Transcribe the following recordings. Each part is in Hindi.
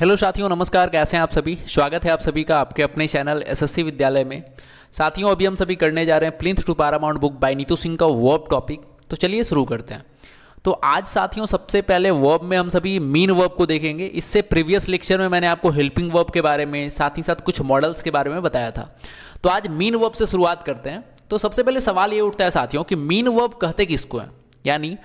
हेलो साथियों नमस्कार कैसे हैं आप सभी स्वागत है आप सभी का आपके अपने चैनल एसएससी विद्यालय में साथियों अभी हम सभी करने जा रहे हैं plinth to paramount book by Neetu Singh का वर्ब टॉपिक तो चलिए शुरू करते हैं तो आज साथियों सबसे पहले वर्ब में हम सभी मीन वर्ब को देखेंगे इससे प्रीवियस लेक्चर में मैंने आपको हेल्पिंग वर्ब के बारे में साथ ही साथ कुछ मॉडल्स के बारे में बताया था तो आज मीन वर्ब से शुरुआत करते हैं तो सबसे पहले सवाल ये उठता है साथियों कि मीन वर्ब कहते किसको है यानी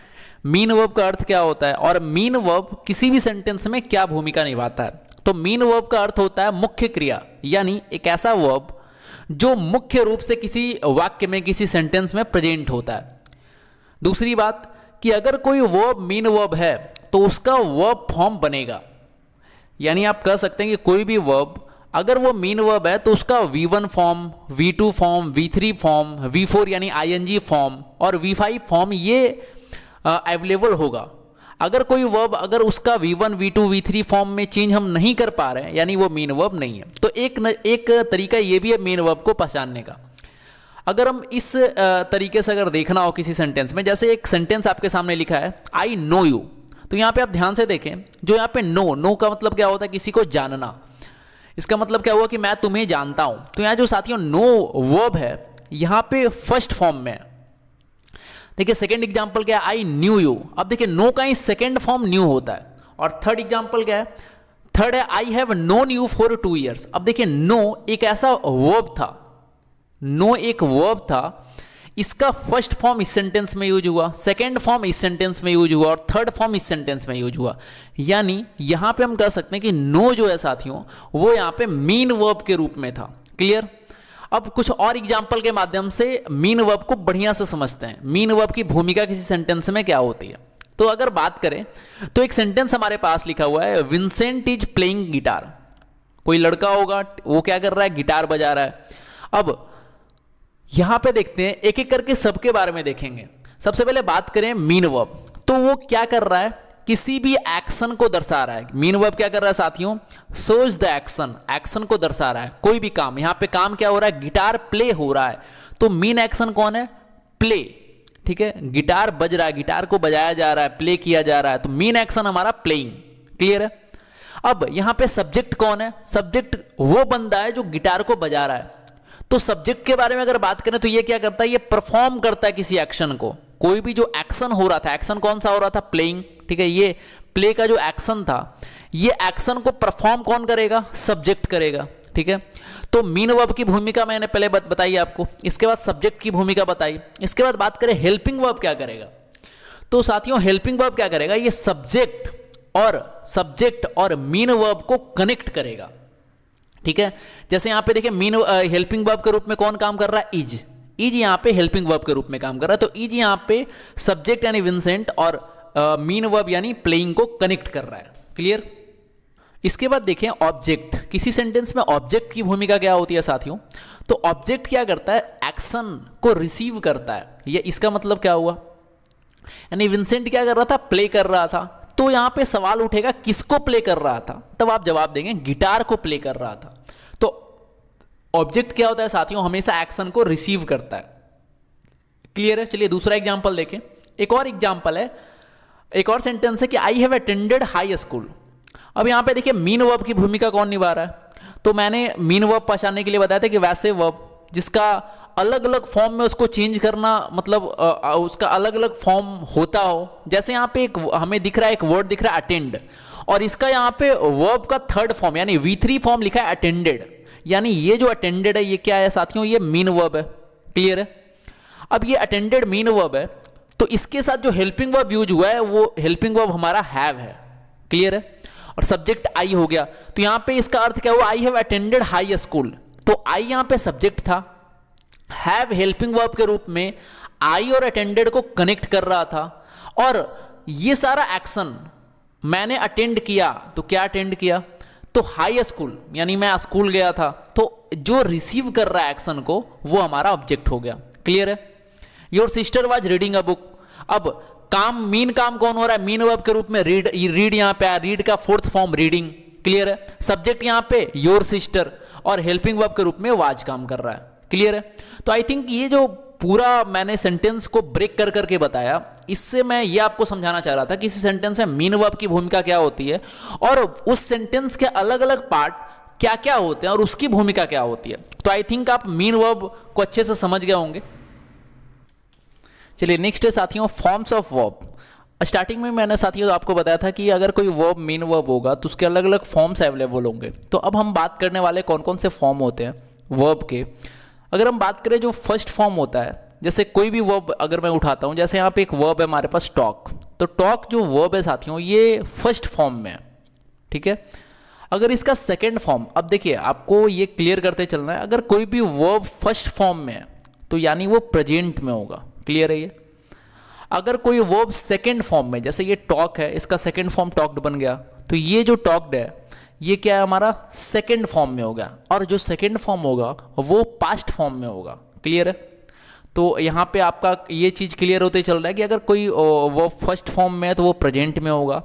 मीन वर्ब का अर्थ क्या होता है और मीन वर्ब किसी भी सेंटेंस में क्या भूमिका निभाता है तो मीन वर्ब का अर्थ होता है मुख्य क्रिया यानी एक ऐसा वर्ब जो मुख्य रूप से किसी वाक्य में किसी सेंटेंस में प्रेजेंट होता है दूसरी बात कि अगर कोई वर्ब मीन वर्ब है तो उसका वर्ब फॉर्म बनेगा यानी आप कह सकते हैं कि कोई भी वर्ब अगर वो मीन वर्ब है तो उसका V1 form V2 form V3 form V4 यानी ING फॉर्म और V5 फॉर्म ये अवेलेबल होगा अगर कोई वर्ब अगर उसका v1, v2, v3 फॉर्म में चेंज हम नहीं कर पा रहे हैं यानी वो मेन वर्ब नहीं है तो एक न, एक तरीका ये भी है मेन वर्ब को पहचानने का अगर हम इस तरीके से अगर देखना हो किसी सेंटेंस में जैसे एक सेंटेंस आपके सामने लिखा है आई नो यू तो यहाँ पे आप ध्यान से देखें जो यहाँ पे नो नो का मतलब क्या होता है किसी को जानना इसका मतलब क्या हुआ कि मैं तुम्हें जानता हूँ तो यहाँ जो साथियों नो वर्ब है यहाँ पे फर्स्ट फॉर्म में है देखिए सेकेंड एग्जाम्पल क्या है आई न्यू यू अब देखिए नो का ही सेकेंड फॉर्म न्यू होता है और थर्ड एग्जाम्पल क्या है थर्ड है I have known you for two years अब देखिए नो एक ऐसा वर्ब था नो एक वर्ब था इसका फर्स्ट फॉर्म इस सेंटेंस में यूज हुआ सेकेंड फॉर्म इस सेंटेंस में यूज हुआ और थर्ड फॉर्म इस सेंटेंस में यूज हुआ यानी यहां पे हम कह सकते हैं कि नो जो है साथियों वो यहां पे मेन वर्ब के रूप में था क्लियर अब कुछ और एग्जाम्पल के माध्यम से मीन वर्ब को बढ़िया से समझते हैं मीन वर्ब की भूमिका किसी सेंटेंस में क्या होती है तो अगर बात करें तो एक सेंटेंस हमारे पास लिखा हुआ है विंसेंट इज प्लेइंग गिटार कोई लड़का होगा वो क्या कर रहा है गिटार बजा रहा है अब यहां पे देखते हैं एक एक करके सबके बारे में देखेंगे सबसे पहले बात करें मीन वर्ब तो वो क्या कर रहा है किसी भी एक्शन को दर्शा रहा है मीन वर्ब क्या कर रहा है साथियों सोच द एक्शन एक्शन को दर्शा रहा है कोई भी काम यहां पे काम क्या हो रहा है गिटार प्ले हो रहा है तो मीन एक्शन कौन है प्ले ठीक है गिटार बज रहा है गिटार को बजाया जा रहा है प्ले किया जा रहा है तो मीन एक्शन हमारा प्लेइंग क्लियर है अब यहां पे सब्जेक्ट कौन है सब्जेक्ट वो बंदा है जो गिटार को बजा रहा है तो सब्जेक्ट के बारे में अगर बात करें तो ये क्या करता है ये परफॉर्म करता है किसी एक्शन को कोई भी जो एक्शन हो रहा था एक्शन कौन सा हो रहा था प्लेइंग ठीक है ये प्ले का जो एक्शन था ये एक्शन को परफॉर्म कौन करेगा सब्जेक्ट करेगा ठीक है तो मीन वर्ब की भूमिका मैंने पहले बत, बताई आपको इसके बाद सब्जेक्ट की भूमिका बताई इसके बाद बात करें हेल्पिंग वर्ब क्या करेगा तो साथियों हेल्पिंग वर्ब क्या करेगा ये सब्जेक्ट और सब्जेक्ट और मीन वर्ब को कनेक्ट करेगा ठीक है जैसे यहां पे देखिए मीन हेल्पिंग वर्ब के रूप में कौन काम कर रहा है इज इज यहां पे हेल्पिंग वर्ब के रूप में काम कर रहा है तो इज यहां पे सब्जेक्ट यानी विंसेंट और मीन वर्ब यानी प्लेइंग को कनेक्ट कर रहा है क्लियर इसके बाद देखें ऑब्जेक्ट किसी सेंटेंस में ऑब्जेक्ट की भूमिका क्या होती है साथियों तो ऑब्जेक्ट क्या करता है एक्शन को रिसीव करता है ये इसका मतलब क्या हुआ यानी विंसेंट क्या कर रहा था प्ले कर रहा था तो यहां पे सवाल उठेगा किसको प्ले कर रहा था तब आप जवाब देंगे गिटार को प्ले कर रहा था तो ऑब्जेक्ट क्या होता है साथियों हमेशा एक्शन को रिसीव करता है क्लियर है चलिए दूसरा एग्जाम्पल देखें एक और एग्जाम्पल है एक और सेंटेंस है कि I have attended high school अब यहाँ पे देखिए मीन वर्ब की भूमिका कौन निभा रहा है तो मैंने मीन वर्ब पहचानने के लिए बताया था कि वैसे वर्ब जिसका अलग अलग फॉर्म में उसको चेंज करना मतलब आ, उसका अलग अलग फॉर्म होता हो जैसे यहाँ पे एक हमें दिख रहा है एक वर्ड दिख रहा है अटेंड और इसका यहाँ पे वर्ब का थर्ड फॉर्म यानी वी थ्री फॉर्म लिखा है अटेंडेड यानी ये जो अटेंडेड है ये क्या है साथियों ये मीन वर्ब है क्लियर है अब ये अटेंडेड मीन वर्ब है तो इसके साथ जो हेल्पिंग वर्ब यूज हुआ है वो हेल्पिंग वर्ब हमारा हैव है क्लियर है और सब्जेक्ट आई हो गया तो यहां पे इसका अर्थ क्या हुआ I have attended high school तो आई यहां पे सब्जेक्ट था हैव हेल्पिंग वर्ब के रूप में आई और अटेंडेड को कनेक्ट कर रहा था और ये सारा एक्शन मैंने अटेंड किया तो क्या अटेंड किया तो हाई स्कूल यानी मैं स्कूल गया था तो जो रिसीव कर रहा है एक्शन को वो हमारा ऑब्जेक्ट हो गया क्लियर है your sister was reading a book अब काम मीन काम कौन हो रहा है मीन वर्ब के रूप में रीड रीड यहां पे आया रीड का फोर्थ फॉर्म रीडिंग क्लियर है सब्जेक्ट यहाँ पे योर सिस्टर और हेल्पिंग वर्ब के रूप में वाज काम कर रहा है क्लियर है तो आई थिंक ये जो पूरा मैंने सेंटेंस को ब्रेक कर करके बताया इससे मैं ये आपको समझाना चाह रहा था कि इस सेंटेंस में मीन वर्ब की भूमिका क्या होती है और उस सेंटेंस के अलग अलग पार्ट क्या क्या होते हैं और उसकी भूमिका क्या होती है तो आई थिंक आप मीन वर्ब को अच्छे से समझ गए होंगे चलिए नेक्स्ट है साथियों फॉर्म्स ऑफ वर्ब स्टार्टिंग में मैंने साथियों आपको बताया था कि अगर कोई वर्ब मेन वर्ब होगा तो उसके अलग अलग फॉर्म्स अवेलेबल होंगे तो अब हम बात करने वाले कौन कौन से फॉर्म होते हैं वर्ब के अगर हम बात करें जो फर्स्ट फॉर्म होता है जैसे कोई भी वर्ब अगर मैं उठाता हूँ जैसे यहाँ पे एक वर्ब है हमारे पास टॉक तो टॉक जो वर्ब है साथियों ये फर्स्ट फॉर्म में है ठीक है अगर इसका सेकेंड फॉर्म अब देखिए आपको ये क्लियर करते चलना है अगर कोई भी वर्ब फर्स्ट फॉर्म में है तो यानी वो प्रेजेंट में होगा क्लियर है ये अगर कोई वर्ब सेकेंड फॉर्म में जैसे ये टॉक है इसका सेकेंड फॉर्म टॉक्ड बन गया तो ये जो टॉक्ड है ये क्या है हमारा सेकेंड फॉर्म में होगा और जो सेकेंड फॉर्म होगा वो पास्ट फॉर्म में होगा क्लियर है तो यहाँ पे आपका ये चीज़ क्लियर होते चल रहा है कि अगर कोई वर्ब फर्स्ट फॉर्म में है तो वो प्रेजेंट में होगा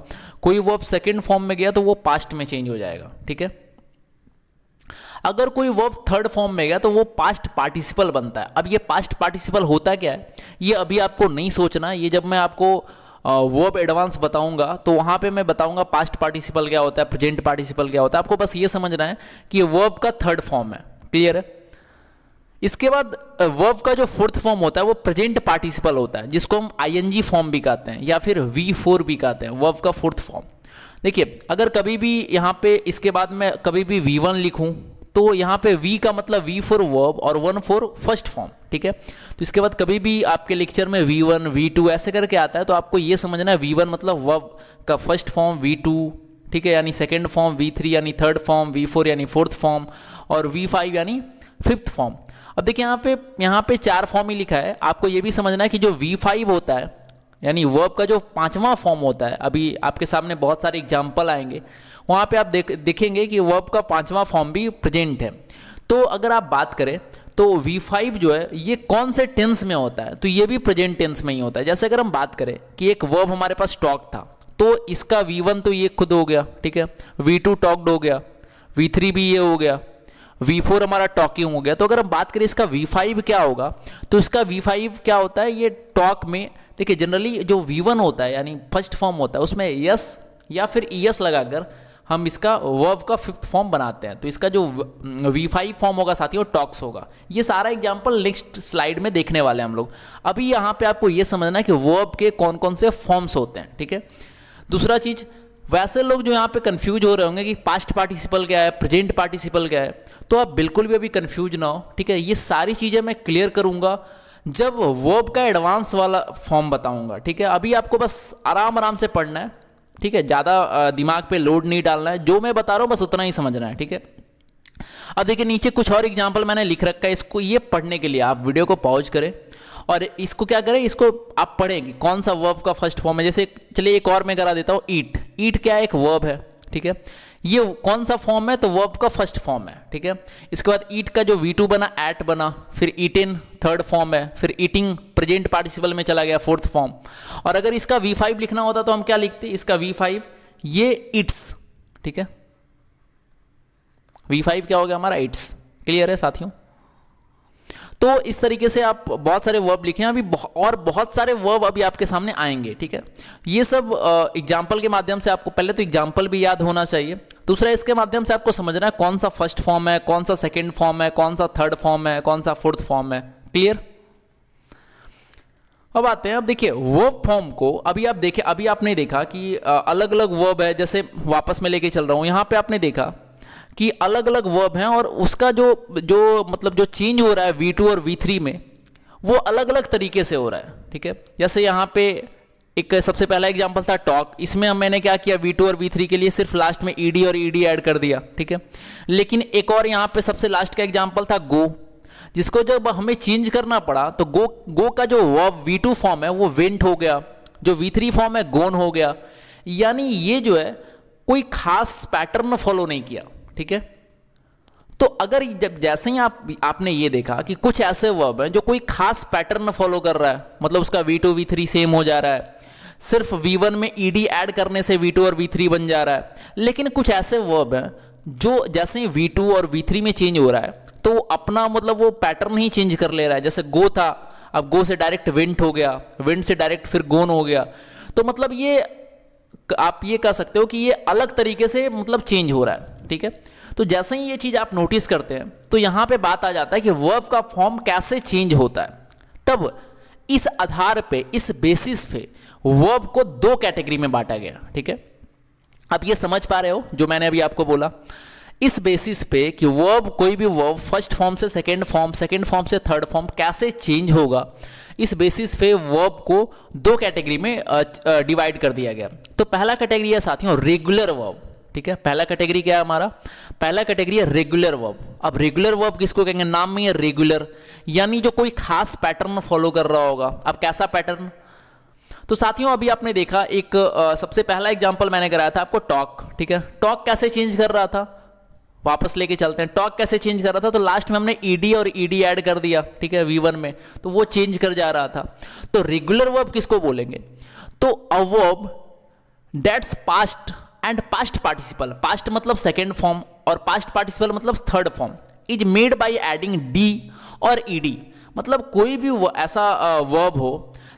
कोई वर्ब सेकेंड फॉर्म में गया तो वो पास्ट में चेंज हो जाएगा ठीक है अगर कोई वर्ब थर्ड फॉर्म में गया तो वो पास्ट पार्टिसिपल बनता है अब ये पास्ट पार्टिसिपल होता क्या है ये अभी आपको नहीं सोचना ये जब मैं आपको वर्ब एडवांस बताऊंगा तो वहाँ पे मैं बताऊंगा पास्ट पार्टिसिपल क्या होता है प्रेजेंट पार्टिसिपल क्या होता है आपको बस ये समझना है कि वर्ब का थर्ड फॉर्म है क्लियर है इसके बाद वर्ब का जो फोर्थ फॉर्म होता है वो प्रेजेंट पार्टिसिपल होता है जिसको हम आईएनजी फॉर्म भी कहते हैं या फिर वी फोर भी कहते हैं वर्ब का फोर्थ फॉर्म देखिए अगर कभी भी यहाँ पे इसके बाद मैं कभी भी वी वन लिखूँ तो यहाँ पे वी का मतलब वी फॉर वर्ब और वन फॉर फर्स्ट फॉर्म ठीक है तो इसके बाद कभी भी आपके लेक्चर में वी वन वी टू ऐसे करके आता है तो आपको ये समझना है वी वन मतलब वर्ब का फर्स्ट फॉर्म वी टू ठीक है यानी सेकेंड फॉर्म वी थ्री यानी थर्ड फॉर्म वी फोर यानी फोर्थ फॉर्म और वी फाइव यानी फिफ्थ फॉर्म अब देखिए यहाँ पे यहाँ पे चार फॉर्म ही लिखा है आपको ये भी समझना है कि जो वी फाइव होता है यानी वर्ब का जो पांचवा फॉर्म होता है अभी आपके सामने बहुत सारे एग्जाम्पल आएंगे वहाँ पे आप देख देखेंगे कि वर्ब का पांचवा फॉर्म भी प्रेजेंट है तो अगर आप बात करें तो V5 जो है ये कौन से टेंस में होता है तो ये भी प्रेजेंट टेंस में ही होता है जैसे अगर हम बात करें कि एक वर्ब हमारे पास टॉक था तो इसका वन तो ये खुद हो गया ठीक है टू टॉक्ड हो गया थ्री भी ये हो गया V4 हमारा टॉकिंग हो गया तो अगर हम बात करें इसका V5 क्या होगा तो इसका V5 क्या होता है ये टॉक में देखिए जनरली जो V1 होता है यानी फर्स्ट फॉर्म होता है उसमें यस या फिर ईएस लगाकर हम इसका वर्व का फिफ्थ फॉर्म बनाते हैं तो इसका जो वी फाइव फॉर्म होगा साथियों टॉक्स होगा ये सारा एग्जाम्पल नेक्स्ट स्लाइड में देखने वाले हैं हम लोग अभी यहाँ पे आपको ये समझना है कि वर्ब के कौन कौन से फॉर्म्स होते हैं ठीक है दूसरा चीज़ वैसे लोग जो यहाँ पे कंफ्यूज हो रहे होंगे कि पास्ट पार्टिसिपल क्या है प्रेजेंट पार्टिसिपल क्या है तो आप बिल्कुल भी अभी कंफ्यूज ना हो ठीक है ये सारी चीज़ें मैं क्लियर करूँगा जब वर्ब का एडवांस वाला फॉर्म बताऊँगा ठीक है अभी आपको बस आराम आराम से पढ़ना है ठीक है ज़्यादा दिमाग पे लोड नहीं डालना है जो मैं बता रहा हूँ बस उतना ही समझना है ठीक है अब देखिए नीचे कुछ और एग्जाम्पल मैंने लिख रखा है इसको ये पढ़ने के लिए आप वीडियो को पॉज करें और इसको क्या करें इसको आप पढ़ेंगे कौन सा वर्ब का फर्स्ट फॉर्म है जैसे चलिए एक और मैं करा देता हूँ ईट ईट क्या एक वर्ब है ठीक है ये कौन सा फॉर्म है तो वर्ब का फर्स्ट फॉर्म है ठीक है इसके बाद ईट का जो वी टू बना एट बना फिर इन थर्ड फॉर्म है फिर ईटिंग प्रेजेंट पार्टिसिपल में चला गया फोर्थ फॉर्म और अगर इसका वी फाइव लिखना होता तो हम क्या लिखते इसका वी फाइव ये इट्स ठीक है वी फाइव क्या हो गया हमारा इट्स क्लियर है साथियों तो इस तरीके से आप बहुत सारे वर्ब लिखे हैं अभी और बहुत सारे वर्ब अभी आपके सामने आएंगे ठीक है ये सब एग्जाम्पल के माध्यम से आपको पहले तो एग्जाम्पल भी याद होना चाहिए दूसरा इसके माध्यम से आपको समझना है कौन सा फर्स्ट फॉर्म है कौन सा सेकेंड फॉर्म है कौन सा थर्ड फॉर्म है कौन सा फोर्थ फॉर्म है क्लियर अब आते हैं अब देखिए वर्ब फॉर्म को अभी आप देखे अभी आपने देखा कि अलग अलग वर्ब है जैसे वापस में लेके चल रहा हूं यहां पे आपने देखा कि अलग अलग वर्ब हैं और उसका जो जो मतलब जो चेंज हो रहा है वी टू और वी थ्री में वो अलग अलग तरीके से हो रहा है ठीक है जैसे यहाँ पे एक सबसे पहला एग्जाम्पल था टॉक इसमें मैंने क्या किया वी टू और वी थ्री के लिए सिर्फ लास्ट में ईडी और ईडी ऐड कर दिया ठीक है लेकिन एक और यहाँ पे सबसे लास्ट का एग्जाम्पल था गो जिसको जब हमें चेंज करना पड़ा तो गो गो का जो वर्ब वी टू फॉर्म है वो वेंट हो गया जो वी थ्री फॉर्म है गोन हो गया यानी ये जो है कोई खास पैटर्न फॉलो नहीं किया ठीक है तो अगर जब जैसे ही आप आपने ये देखा कि कुछ ऐसे वर्ब हैं जो कोई खास पैटर्न फॉलो कर रहा है मतलब उसका V two V three same हो जा रहा है सिर्फ वी वन में ई डी एड करने से वी टू और वी थ्री बन जा रहा है लेकिन कुछ ऐसे वर्ब हैं जो जैसे ही वी टू और वी थ्री में चेंज हो रहा है तो वो अपना मतलब वो पैटर्न ही चेंज कर ले रहा है जैसे गो था अब गो से डायरेक्ट विंट हो गया विंट से डायरेक्ट फिर गोन हो गया तो मतलब ये आप ये कह सकते हो कि ये अलग तरीके से मतलब चेंज हो रहा है ठीक है तो जैसे ही ये चीज़ आप नोटिस करते हैं तो यहां पे बात आ जाता है कि वर्ब का फॉर्म कैसे चेंज होता है तब इस आधार पे इस बेसिस पे वर्ब को दो कैटेगरी में बांटा गया ठीक है आप ये समझ पा रहे हो जो मैंने अभी आपको बोला इस बेसिस पे कि वर्ब कोई भी वर्ब फर्स्ट फॉर्म से सेकेंड फॉर्म सेकेंड फॉर्म से थर्ड फॉर्म कैसे चेंज होगा इस बेसिस पे वर्ब को दो कैटेगरी में डिवाइड कर दिया गया तो पहला कैटेगरी है साथियों रेगुलर वर्ब ठीक है पहला कैटेगरी क्या है हमारा पहला कैटेगरी है रेगुलर वर्ब अब रेगुलर वर्ब किसको कहेंगे नाम में है रेगुलर यानी जो कोई खास पैटर्न फॉलो कर रहा होगा अब कैसा पैटर्न तो साथियों अभी आपने देखा एक आ, सबसे पहला एग्जांपल मैंने कराया था आपको टॉक ठीक है टॉक कैसे चेंज कर रहा था वापस लेके चलते हैं टॉक कैसे चेंज कर रहा था तो लास्ट में हमने ईडी और ईडी ऐड कर दिया ठीक है वी वन में तो वो चेंज कर जा रहा था तो रेगुलर वर्ब किसको बोलेंगे तो a verb that's past and past participle past मतलब सेकेंड फॉर्म और पास्ट पार्टिसिपल मतलब third form is made by adding D और ईडी मतलब कोई भी ऐसा वर्ब हो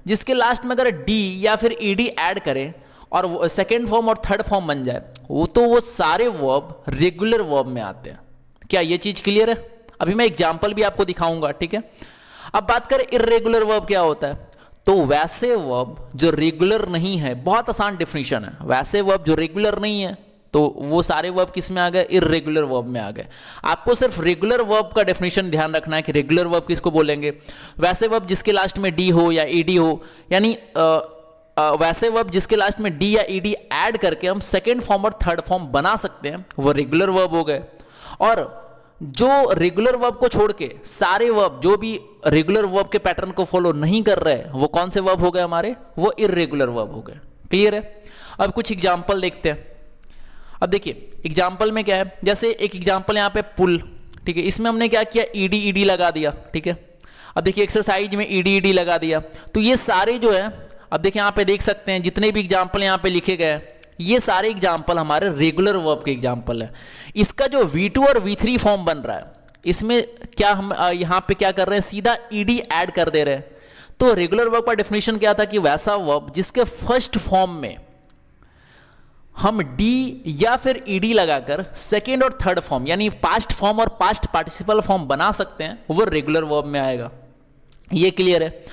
जिसके लास्ट में अगर डी या फिर ईडी ऐड करें और सेकेंड फॉर्म और थर्ड फॉर्म बन जाए वो तो वो सारे वर्ब रेगुलर वर्ब में आते हैं क्या ये चीज क्लियर है अभी मैं एग्जाम्पल भी आपको दिखाऊंगा ठीक है अब बात करें इरेगुलर वर्ब क्या होता है तो वैसे वर्ब जो रेगुलर नहीं है बहुत आसान डिफिनीशन है वैसे वर्ब जो रेगुलर नहीं है तो वो सारे वर्ब किस में आ गए इरेगुलर वर्ब में आ गए आपको सिर्फ रेगुलर वर्ब का डेफिनेशन ध्यान रखना है कि रेगुलर वर्ब किसको बोलेंगे वैसे वर्ब जिसके लास्ट में डी हो या ई हो यानी वैसे वर्ब जिसके लास्ट में डी या ई e डी करके हम सेकेंड फॉर्म और थर्ड फॉर्म बना सकते हैं वो रेगुलर वर्ब हो गए और जो रेगुलर वर्ब को छोड़ के सारे वर्ब जो भी रेगुलर वर्ब के पैटर्न को फॉलो नहीं कर रहे वो कौन से वर्ब हो गए हमारे वो इरेगुलर वर्ब हो गए क्लियर है अब कुछ एग्जाम्पल देखते हैं अब देखिए एग्जाम्पल में क्या है जैसे एक एग्जाम्पल यहाँ पे पुल ठीक है इसमें हमने क्या किया ईडी e ईडी e लगा दिया ठीक है अब देखिए एक्सरसाइज में ईडी ईडी लगा दिया तो ये सारे जो है अब देखिए यहाँ पे देख सकते हैं जितने भी एग्जाम्पल यहाँ पे लिखे गए ये सारे एग्जाम्पल हमारे रेगुलर वर्ब के एग्जाम्पल है इसका जो वी टू और वी थ्री फॉर्म बन रहा है इसमें क्या हम यहाँ पे क्या कर रहे हैं सीधा ईडी एड कर दे रहे हैं तो रेगुलर वर्ब का डेफिनेशन क्या था कि वैसा वर्ब जिसके फर्स्ट फॉर्म में हम डी या फिर ईडी लगाकर सेकेंड और थर्ड फॉर्म यानी पास्ट फॉर्म और पास्ट पार्टिसिपल फॉर्म बना सकते हैं वो रेगुलर वर्ब में आएगा ये क्लियर है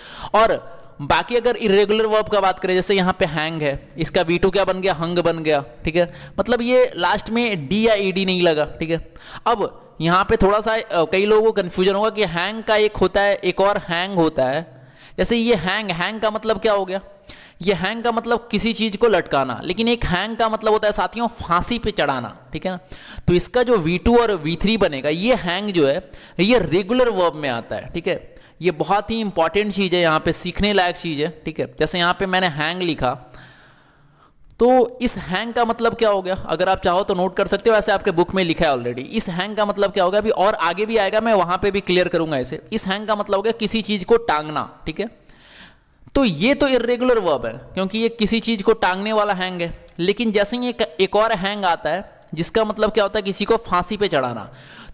और बाकी अगर इरेगुलर वर्ब का बात करें जैसे यहाँ पे हैंग है इसका वी टू क्या बन गया हंग बन गया ठीक है मतलब ये लास्ट में डी या ई e डी नहीं लगा ठीक है अब यहाँ पे थोड़ा सा कई लोगों को कन्फ्यूजन होगा कि हैंग का एक होता है एक और हैंग होता है जैसे ये हैंग हैंग का मतलब क्या हो गया ये हैंग का मतलब किसी चीज़ को लटकाना लेकिन एक हैंग का मतलब होता है साथियों फांसी पे चढ़ाना ठीक है ना तो इसका जो V2 और V3 बनेगा ये हैंग जो है ये रेगुलर वर्ब में आता है ठीक है ये बहुत ही इंपॉर्टेंट चीज़ है यहां पे सीखने लायक चीज़ है ठीक है जैसे यहां पे मैंने हैंग लिखा तो इस हैंग का मतलब क्या हो गया अगर आप चाहो तो नोट कर सकते हो ऐसे आपके बुक में लिखा है ऑलरेडी इस हैंग का मतलब क्या होगा अभी और आगे भी आएगा मैं वहां पर भी क्लियर करूंगा इसे इस हैंग का मतलब हो गया किसी चीज को टांगना ठीक है तो ये तो इरेगुलर वर्ब है क्योंकि ये किसी चीज को टांगने वाला हैंग है लेकिन जैसे ही एक, एक और हैंग आता है जिसका मतलब क्या होता है किसी को फांसी पे चढ़ाना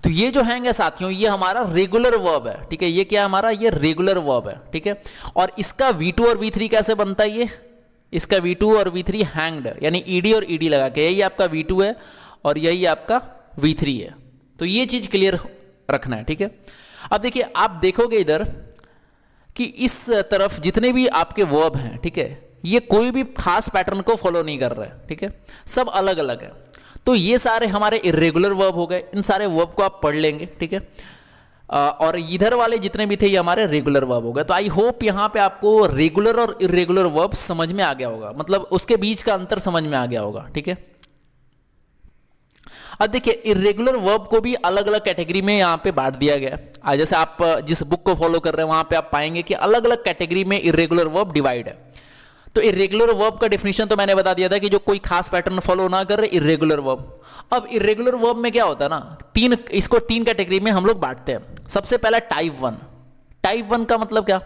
तो ये जो हैंग है साथियों ये हमारा रेगुलर वर्ब है ठीक है ये क्या हमारा ये रेगुलर वर्ब है ठीक है और इसका वी टू और वी थ्री कैसे बनता है ये इसका वी टू और वी थ्री हैंग्ड यानी ईडी e और ईडी e लगा के यही आपका वी टू है और यही आपका वी थ्री है तो ये चीज़ क्लियर रखना है ठीक है अब देखिए आप देखोगे इधर कि इस तरफ जितने भी आपके वर्ब हैं ठीक है ये कोई भी खास पैटर्न को फॉलो नहीं कर रहे ठीक है सब अलग अलग है तो ये सारे हमारे इरेगुलर वर्ब हो गए इन सारे वर्ब को आप पढ़ लेंगे ठीक है और इधर वाले जितने भी थे ये हमारे रेगुलर वर्ब हो गए तो आई होप यहाँ पे आपको रेगुलर और इरेगुलर वर्ब समझ में आ गया होगा मतलब उसके बीच का अंतर समझ में आ गया होगा ठीक है अब देखिए इरेगुलर वर्ब को भी अलग अलग कैटेगरी में यहाँ पे बांट दिया गया है जैसे आप जिस बुक को फॉलो कर रहे हैं वहां पे आप पाएंगे कि अलग अलग कैटेगरी में इरेगुलर वर्ब डिवाइड है तो इरेगुलर वर्ब का डेफिनेशन तो मैंने बता दिया था कि जो कोई खास पैटर्न फॉलो ना कर रहे इरेगुलर वर्ब अब इरेगुलर वर्ब में क्या होता है ना तीन इसको तीन कैटेगरी में हम लोग बांटते हैं सबसे पहला टाइप वन टाइप वन का मतलब क्या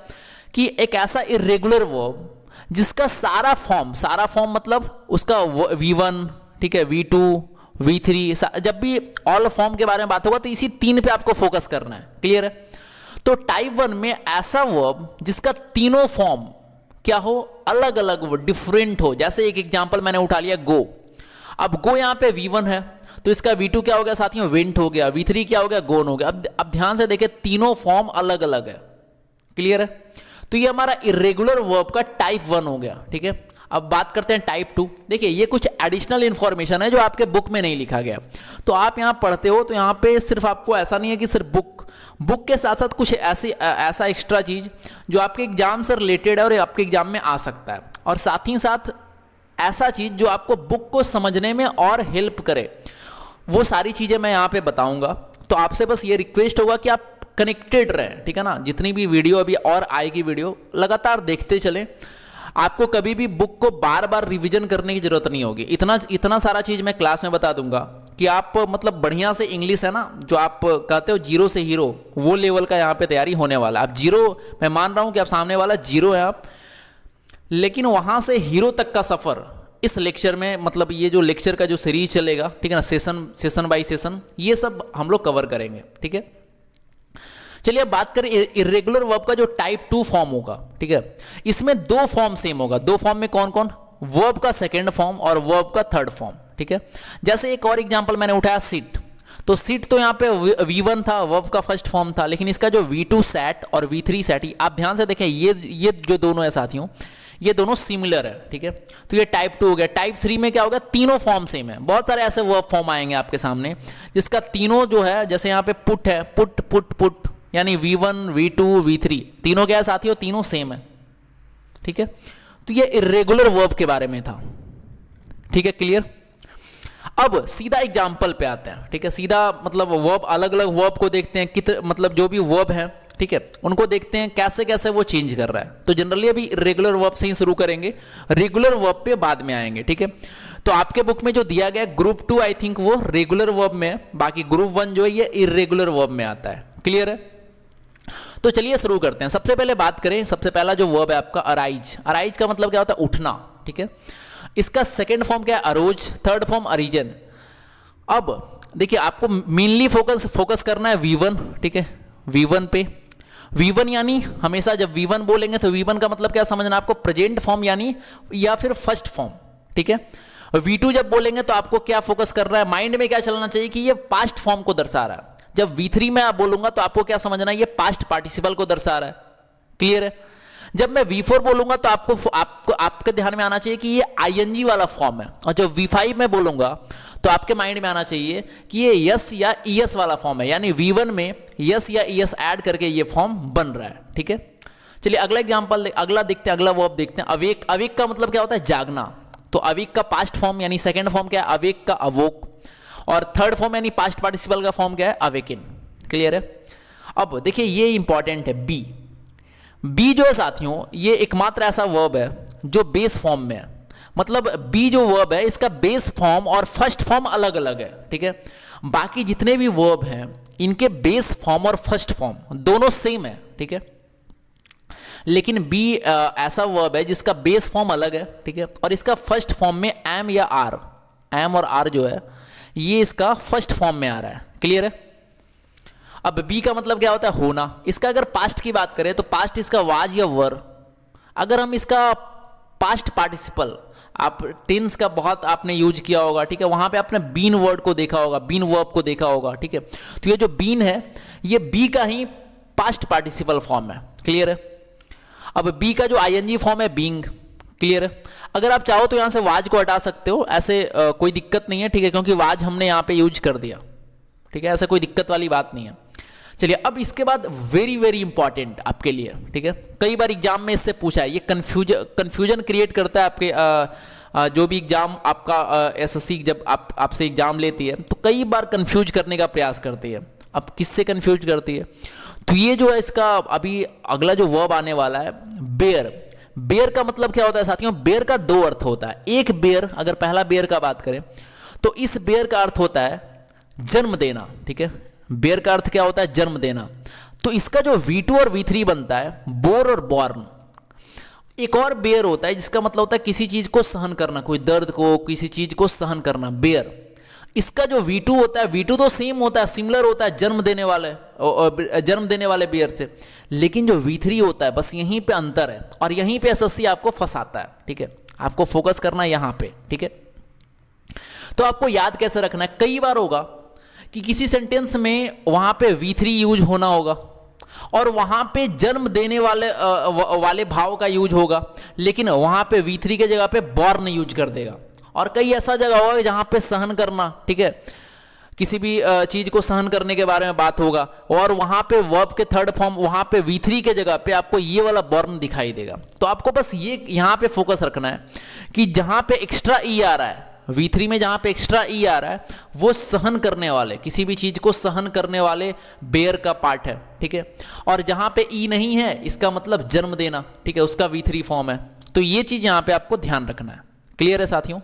कि एक ऐसा इरेगुलर वर्ब जिसका सारा फॉर्म सारा फॉर्म मतलब उसका वी वन ठीक है वी टू वी थ्री जब भी ऑल फॉर्म के बारे में बात होगा तो इसी तीन पे आपको फोकस करना है क्लियर है तो टाइप वन में ऐसा वर्ब जिसका तीनों फॉर्म क्या हो अलग अलग हो डिफरेंट हो जैसे एक एग्जाम्पल मैंने उठा लिया गो अब गो यहां पे वी है तो इसका वी क्या हो गया साथियों विंट हो गया वी क्या हो गया गोन हो गया अब अब ध्यान से देखें तीनों फॉर्म अलग अलग है क्लियर है तो ये हमारा इरेगुलर वर्ब का टाइप वन हो गया ठीक है अब बात करते हैं टाइप टू देखिए ये कुछ एडिशनल इन्फॉर्मेशन है जो आपके बुक में नहीं लिखा गया तो आप यहाँ पढ़ते हो तो यहाँ पे सिर्फ आपको ऐसा नहीं है कि सिर्फ बुक बुक के साथ साथ कुछ ऐसी ऐसा एक्स्ट्रा चीज़ जो आपके एग्जाम से रिलेटेड है और आपके एग्जाम में आ सकता है और साथ ही साथ ऐसा चीज़ जो आपको बुक को समझने में और हेल्प करे वो सारी चीज़ें मैं यहाँ पे बताऊंगा तो आपसे बस ये रिक्वेस्ट होगा कि आप कनेक्टेड रहें ठीक है ना जितनी भी वीडियो अभी और आएगी वीडियो लगातार देखते चलें आपको कभी भी बुक को बार बार रिविजन करने की जरूरत नहीं होगी इतना इतना सारा चीज मैं क्लास में बता दूंगा कि आप मतलब बढ़िया से इंग्लिश है ना जो आप कहते हो जीरो से हीरो वो लेवल का यहाँ पे तैयारी होने वाला आप जीरो मैं मान रहा हूँ कि आप सामने वाला जीरो है आप लेकिन वहाँ से हीरो तक का सफ़र इस लेक्चर में मतलब ये जो लेक्चर का जो सीरीज चलेगा ठीक है ना सेशन सेशन बाई सेशन ये सब हम लोग कवर करेंगे ठीक है चलिए बात करें इरेगुलर वर्ब का जो टाइप टू फॉर्म होगा ठीक है इसमें दो फॉर्म सेम होगा दो फॉर्म में कौन कौन वर्ब का सेकेंड फॉर्म और वर्ब का थर्ड फॉर्म ठीक है जैसे एक और एग्जाम्पल मैंने उठाया सीट तो सीट तो यहाँ पे v1 था वर्ब का फर्स्ट फॉर्म था लेकिन इसका जो वी टू सेट और वी थ्री सेट आप ध्यान से देखें ये ये जो दोनों है साथियों ये दोनों सिमिलर है ठीक है तो ये टाइप टू हो गया टाइप थ्री में क्या होगा तीनों फॉर्म सेम है बहुत सारे ऐसे वर्ब फॉर्म आएंगे आपके सामने जिसका तीनों जो है जैसे यहाँ पे पुट है पुट पुट पुट यानी V one V two V three तीनों क्या है साथियों तीनों सेम है ठीक है तो ये इरेगुलर वर्ब के बारे में था ठीक है क्लियर अब सीधा एग्जाम्पल पे आते हैं ठीक है सीधा मतलब वर्ब अलग अलग वर्ब को देखते हैं कित मतलब जो भी वर्ब है ठीक है उनको देखते हैं कैसे कैसे वो चेंज कर रहा है तो जनरली अभी रेगुलर वर्ब से ही शुरू करेंगे रेगुलर वर्ब पे बाद में आएंगे ठीक है तो आपके बुक में जो दिया गया ग्रुप टू आई थिंक वो रेगुलर वर्ब में है बाकी ग्रुप वन जो है ये इरेगुलर वर्ब में आता है क्लियर है तो चलिए शुरू करते हैं सबसे पहले बात करें सबसे पहला जो वर्ब है आपका अराइज अराइज का मतलब क्या होता है उठना ठीक है इसका सेकेंड फॉर्म क्या है अरोज थर्ड फॉर्म अरिजन अब देखिए आपको मेनली फोकस फोकस करना है वीवन ठीक है वीवन पे वीवन यानी हमेशा जब वीवन बोलेंगे तो वीवन का मतलब क्या समझना आपको प्रेजेंट फॉर्म यानी या फिर फर्स्ट फॉर्म ठीक है वी टू जब बोलेंगे तो आपको क्या फोकस करना है माइंड में क्या चलना चाहिए कि ये पास्ट फॉर्म को दर्शा रहा है जब V3 में आप बोलूंगा तो आपको क्या समझना है ये पास्ट पार्टिसिपल को दर्शा रहा है क्लियर है जब मैं V4 बोलूंगा तो आपको आपको आपके ध्यान में आना चाहिए कि ये ing वाला फॉर्म है और जब V5 में बोलूंगा तो आपके माइंड में आना चाहिए कि ये यस या es वाला फॉर्म है यानी V1 में यस या es ऐड करके ये फॉर्म बन रहा है ठीक है चलिए अगला एग्जाम्पल अगला देखते हैं अगला वो आप देखते हैं अवेक अवेक का मतलब क्या होता है जागना तो अवेक का पास्ट फॉर्म यानी सेकेंड फॉर्म क्या है अवेक का अवोक और थर्ड फॉर्म यानी पास्ट पार्टिसिपल का फॉर्म क्या है अवेकिन क्लियर है अब देखिए ये इंपॉर्टेंट है बी बी जो है साथियों ये एकमात्र ऐसा वर्ब है जो बेस फॉर्म में है मतलब बी जो वर्ब है इसका बेस फॉर्म और फर्स्ट फॉर्म अलग अलग है ठीक है बाकी जितने भी वर्ब हैं इनके बेस फॉर्म और फर्स्ट फॉर्म दोनों सेम है ठीक है लेकिन बी ऐसा वर्ब है जिसका बेस फॉर्म अलग है ठीक है और इसका फर्स्ट फॉर्म में एम या आर एम और आर जो है ये इसका फर्स्ट फॉर्म में आ रहा है क्लियर है अब बी का मतलब क्या होता है होना इसका अगर पास्ट की बात करें तो पास्ट इसका वाज या वर अगर हम इसका पास्ट पार्टिसिपल आप टेंस का बहुत आपने यूज किया होगा ठीक है वहां पे आपने बीन वर्ड को देखा होगा बीन वर्ब को देखा होगा ठीक है तो ये जो बीन है ये बी का ही पास्ट पार्टिसिपल फॉर्म है क्लियर है अब बी का जो आईएनजी फॉर्म है बींग क्लियर है अगर आप चाहो तो यहाँ से वाज को हटा सकते हो ऐसे आ, कोई दिक्कत नहीं है ठीक है क्योंकि वाज हमने यहाँ पे यूज कर दिया ठीक है ऐसा कोई दिक्कत वाली बात नहीं है चलिए अब इसके बाद वेरी वेरी इंपॉर्टेंट आपके लिए ठीक है कई बार एग्जाम में इससे पूछा है ये कन्फ्यूज कन्फ्यूजन क्रिएट करता है आपके आ, आ, जो भी एग्जाम आपका एस सी जब आप आपसे एग्जाम लेती है तो कई बार कन्फ्यूज करने का प्रयास करती है अब किससे कन्फ्यूज करती है तो ये जो है इसका अभी अगला जो वर्ब आने वाला है बेयर बेयर का मतलब क्या होता है साथियों बेयर का दो अर्थ होता है एक बेयर अगर पहला बेयर का बात करें तो इस बेयर का अर्थ होता है जन्म देना ठीक है बेयर का अर्थ क्या होता है जन्म देना तो इसका जो वी टू और वी थ्री बनता है बोर और बॉर्न एक और बेयर होता है जिसका मतलब होता है किसी चीज को सहन करना कोई दर्द को किसी चीज को सहन करना बेयर इसका जो V2 होता है V2 तो सेम होता है सिमिलर होता है जन्म देने वाले जन्म देने वाले बियर से लेकिन जो V3 होता है बस यहीं पे अंतर है और यहीं पे एसएससी आपको फंसाता है ठीक है आपको फोकस करना है यहां पे ठीक है तो आपको याद कैसे रखना है कई बार होगा कि किसी सेंटेंस में वहां पे V3 यूज होना होगा और वहां पे जन्म देने वाले वाले भाव का यूज होगा लेकिन वहां पे V3 के जगह पे बॉर्न यूज कर देगा और कई ऐसा जगह होगा जहां पे सहन करना ठीक है किसी भी चीज को सहन करने के बारे में बात होगा और वहां पे वर्ब के थर्ड फॉर्म वहां पे वी थ्री के जगह पे आपको ये वाला बर्न दिखाई देगा तो आपको बस ये यहां पे फोकस रखना है कि जहां पे एक्स्ट्रा ई e आ रहा है वी थ्री में जहां पे एक्स्ट्रा ई e आ रहा है वो सहन करने वाले किसी भी चीज़ को सहन करने वाले बेयर का पार्ट है ठीक है और जहां पे ई e नहीं है इसका मतलब जन्म देना ठीक है उसका वी थ्री फॉर्म है तो ये चीज़ यहां पे आपको ध्यान रखना है क्लियर है साथियों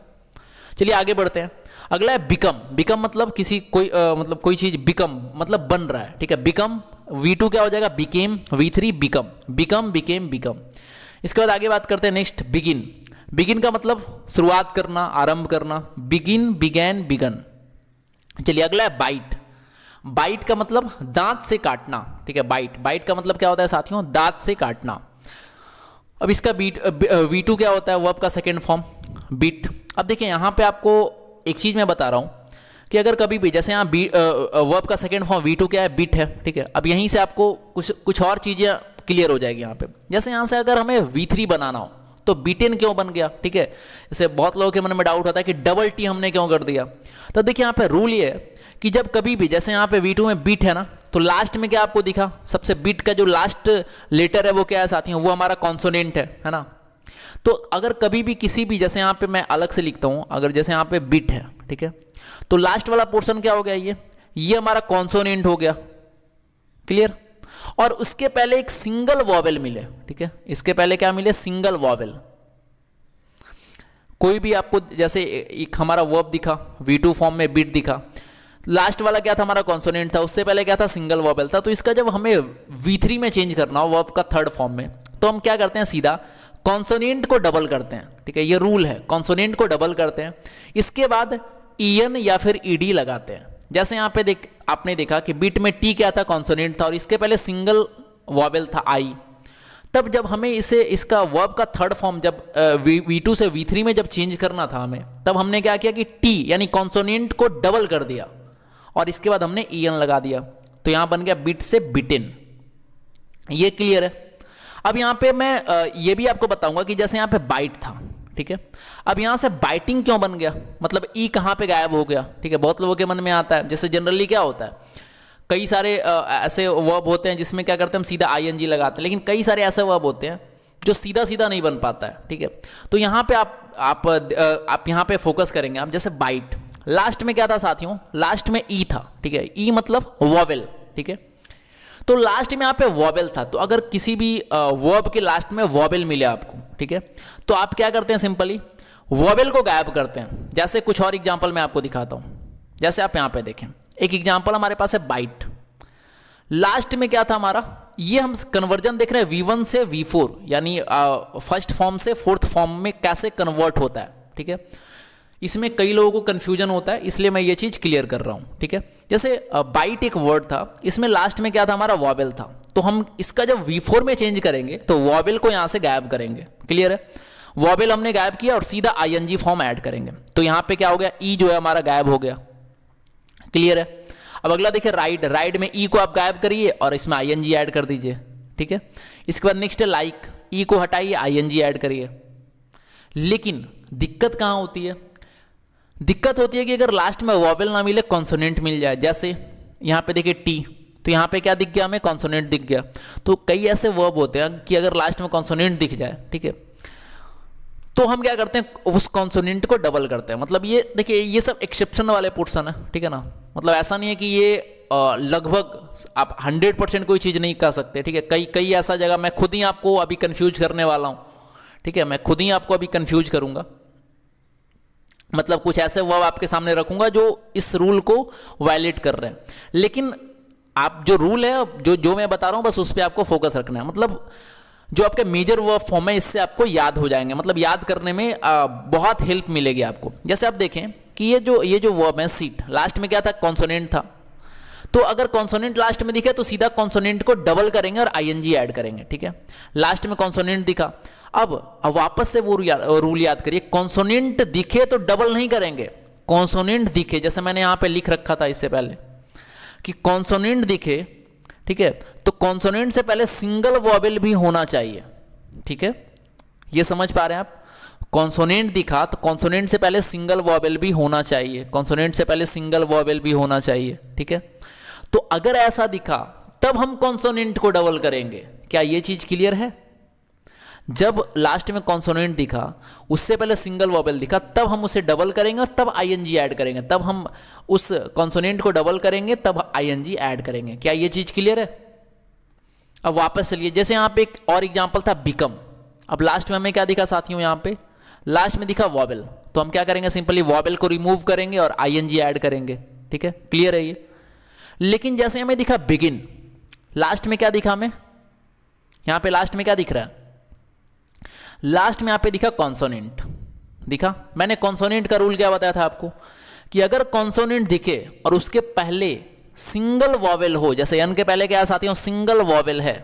चलिए आगे बढ़ते हैं अगला है बिकम बिकम मतलब किसी कोई आ, मतलब कोई चीज बिकम मतलब बन रहा है ठीक है बिकम वी टू क्या हो जाएगा became V three become become became become इसके बाद आगे बात करते हैं नेक्स्ट बिगिन बिगिन का मतलब शुरुआत करना आरंभ करना बिगिन बिगैन बिगन चलिए अगला है बाइट बाइट का मतलब दांत से काटना ठीक है बाइट बाइट का मतलब क्या होता है साथियों दांत से काटना अब इसका बीट वी टू क्या होता है वर्ब का सेकेंड फॉर्म बीट अब देखिए यहाँ पे आपको एक चीज़ मैं बता रहा हूँ कि अगर कभी भी जैसे यहाँ बी वर्ब का सेकेंड फॉर्म वी टू क्या है बिट है ठीक है अब यहीं से आपको कुछ कुछ और चीज़ें क्लियर हो जाएगी यहाँ पे जैसे यहाँ से अगर हमें वी थ्री बनाना हो तो बीटेन क्यों बन गया ठीक है जैसे बहुत लोगों के मन में डाउट होता है कि डबल टी हमने क्यों कर दिया तो देखिए यहाँ पे रूल ये है कि जब कभी भी जैसे यहाँ पे वी टू में बीट है ना तो लास्ट में क्या आपको दिखा सबसे बीट का जो लास्ट लेटर है वो क्या है साथियों वो हमारा कॉन्सोनेंट है है ना तो अगर कभी भी किसी भी जैसे यहां पे मैं अलग से लिखता हूं अगर जैसे यहां पे बिट है ठीक है तो लास्ट वाला पोर्शन क्या हो गया ये ये हमारा कॉन्सोनेंट हो गया क्लियर और उसके पहले एक सिंगल वॉवेल मिले ठीक है इसके पहले क्या मिले सिंगल वॉवेल कोई भी आपको जैसे एक हमारा वर्ब दिखा वी टू फॉर्म में बिट दिखा लास्ट वाला क्या था हमारा कॉन्सोनेंट था उससे पहले क्या था सिंगल वॉबल था तो इसका जब हमें वी थ्री में चेंज करना हो वर्ब का थर्ड फॉर्म में तो हम क्या करते हैं सीधा कॉन्सोनेंट को डबल करते हैं ठीक है ये रूल है कॉन्सोनेंट को डबल करते हैं इसके बाद ईएन या फिर ईडी लगाते हैं जैसे यहाँ पे देख आपने देखा कि बीट में टी क्या था कॉन्सोनेंट था और इसके पहले सिंगल वॉवेल था आई तब जब हमें इसे इसका वर्ब का थर्ड फॉर्म जब वी टू से वी थ्री में जब चेंज करना था हमें तब हमने क्या किया कि टी यानी कॉन्सोनेंट को डबल कर दिया और इसके बाद हमने ई एन लगा दिया तो यहां बन गया बिट से बिटिन ये क्लियर है अब यहां पे मैं ये भी आपको बताऊंगा कि जैसे यहाँ पे बाइट था ठीक है अब यहां से बाइटिंग क्यों बन गया मतलब ई e कहां पे गायब हो गया ठीक है बहुत लोगों के मन में आता है जैसे जनरली क्या होता है कई सारे ऐसे वर्ब होते हैं जिसमें क्या करते हैं हम सीधा जी लगाते हैं लेकिन कई सारे ऐसे वर्ब होते हैं जो सीधा सीधा नहीं बन पाता है ठीक है तो यहाँ पे आप आप आप यहाँ पे फोकस करेंगे आप जैसे बाइट लास्ट में क्या था साथियों लास्ट में ई e था ठीक है ई e मतलब वॉवेल ठीक है तो लास्ट में यहाँ पे वॉबल था तो अगर किसी भी वर्ब के लास्ट में वॉबल मिले आपको ठीक है तो आप क्या करते हैं सिंपली वॉबल को गायब करते हैं जैसे कुछ और एग्जाम्पल मैं आपको दिखाता हूँ जैसे आप यहाँ पे देखें एक एग्जाम्पल हमारे पास है बाइट लास्ट में क्या था हमारा ये हम कन्वर्जन देख रहे हैं वी से वी यानी फर्स्ट फॉर्म से फोर्थ फॉर्म में कैसे कन्वर्ट होता है ठीक है इसमें कई लोगों को कंफ्यूजन होता है इसलिए मैं ये चीज़ क्लियर कर रहा हूं ठीक है जैसे बाइट एक वर्ड था इसमें लास्ट में क्या था हमारा वॉबेल था तो हम इसका जब वी फोर में चेंज करेंगे तो वॉबेल को यहां से गायब करेंगे क्लियर है वॉबेल हमने गायब किया और सीधा आईएनजी फॉर्म एड करेंगे तो यहां पर क्या हो गया ई e जो है हमारा गायब हो गया क्लियर है अब अगला देखिए राइट राइट में ई e को आप गायब करिए और इसमें आईएनजी ऐड कर दीजिए ठीक है इसके बाद नेक्स्ट है लाइक ई e को हटाइए आईएनजी ऐड करिए लेकिन दिक्कत कहां होती है दिक्कत होती है कि अगर लास्ट में वॉवल ना मिले कॉन्सोनेंट मिल जाए जैसे यहाँ पे देखिए टी तो यहाँ पे क्या दिख गया हमें कॉन्सोनेंट दिख गया तो कई ऐसे वर्ब होते हैं कि अगर लास्ट में कॉन्सोनेंट दिख जाए ठीक है तो हम क्या करते हैं उस कॉन्सोनेंट को डबल करते हैं मतलब ये देखिए ये सब एक्सेप्शन वाले पोर्सन है ठीक है ना मतलब ऐसा नहीं है कि ये लगभग आप हंड्रेड परसेंट कोई चीज़ नहीं कह सकते ठीक है कई कई ऐसा जगह मैं खुद ही आपको अभी कन्फ्यूज करने वाला हूँ ठीक है मैं खुद ही आपको अभी कन्फ्यूज करूँगा मतलब कुछ ऐसे वर्ब आपके सामने रखूंगा जो इस रूल को वायलेट कर रहे हैं लेकिन आप जो रूल है जो जो मैं बता रहा हूं बस उस पर आपको फोकस रखना है मतलब जो आपके मेजर वर्ब फॉर्म है इससे आपको याद हो जाएंगे मतलब याद करने में आ, बहुत हेल्प मिलेगी आपको जैसे आप देखें कि ये जो ये जो वर्ब है सीट लास्ट में क्या था कॉन्सोनेंट था तो अगर कॉन्सोनेंट लास्ट में दिखे तो सीधा कॉन्सोनेंट को डबल करेंगे और आईएनजी ऐड करेंगे ठीक है लास्ट में कॉन्सोनेंट दिखा अब अब वापस से वो रूल याद करिए कॉन्सोनेंट दिखे तो डबल नहीं करेंगे कॉन्सोनेंट दिखे जैसे मैंने यहां पे लिख रखा था इससे पहले कि कॉन्सोनेंट दिखे ठीक है तो कॉन्सोनेंट से पहले सिंगल वॉबल भी होना चाहिए ठीक है ये समझ पा रहे हैं आप कॉन्सोनेंट दिखा तो कॉन्सोनेंट से पहले सिंगल वॉबल भी होना चाहिए कॉन्सोनेंट से पहले सिंगल वॉबल भी होना चाहिए ठीक है तो अगर ऐसा दिखा तब हम कॉन्सोनेंट को डबल करेंगे क्या ये चीज़ क्लियर है जब लास्ट में कॉन्सोनेंट दिखा उससे पहले सिंगल वॉबल दिखा तब हम उसे डबल करेंगे और तब आईएनजी ऐड करेंगे तब हम उस कॉन्सोनेंट को डबल करेंगे तब आईएनजी ऐड करेंगे क्या ये चीज़ क्लियर है अब वापस चलिए जैसे यहां पे एक और एग्जाम्पल था बिकम अब लास्ट में हमें क्या दिखा साथियों यहां पे लास्ट में दिखा वॉबल तो हम क्या करेंगे सिंपली वॉबल को रिमूव करेंगे और आई ऐड करेंगे ठीक है क्लियर है ये लेकिन जैसे हमें दिखा बिगिन लास्ट में क्या दिखा हमें यहां पे लास्ट में क्या दिख रहा है लास्ट में यहाँ पे दिखा कॉन्सोनेंट दिखा मैंने कॉन्सोनेंट का रूल क्या बताया था आपको कि अगर कॉन्सोनेंट दिखे और उसके पहले सिंगल वॉवेल हो जैसे यन के पहले क्या साथियों सिंगल वॉवेल है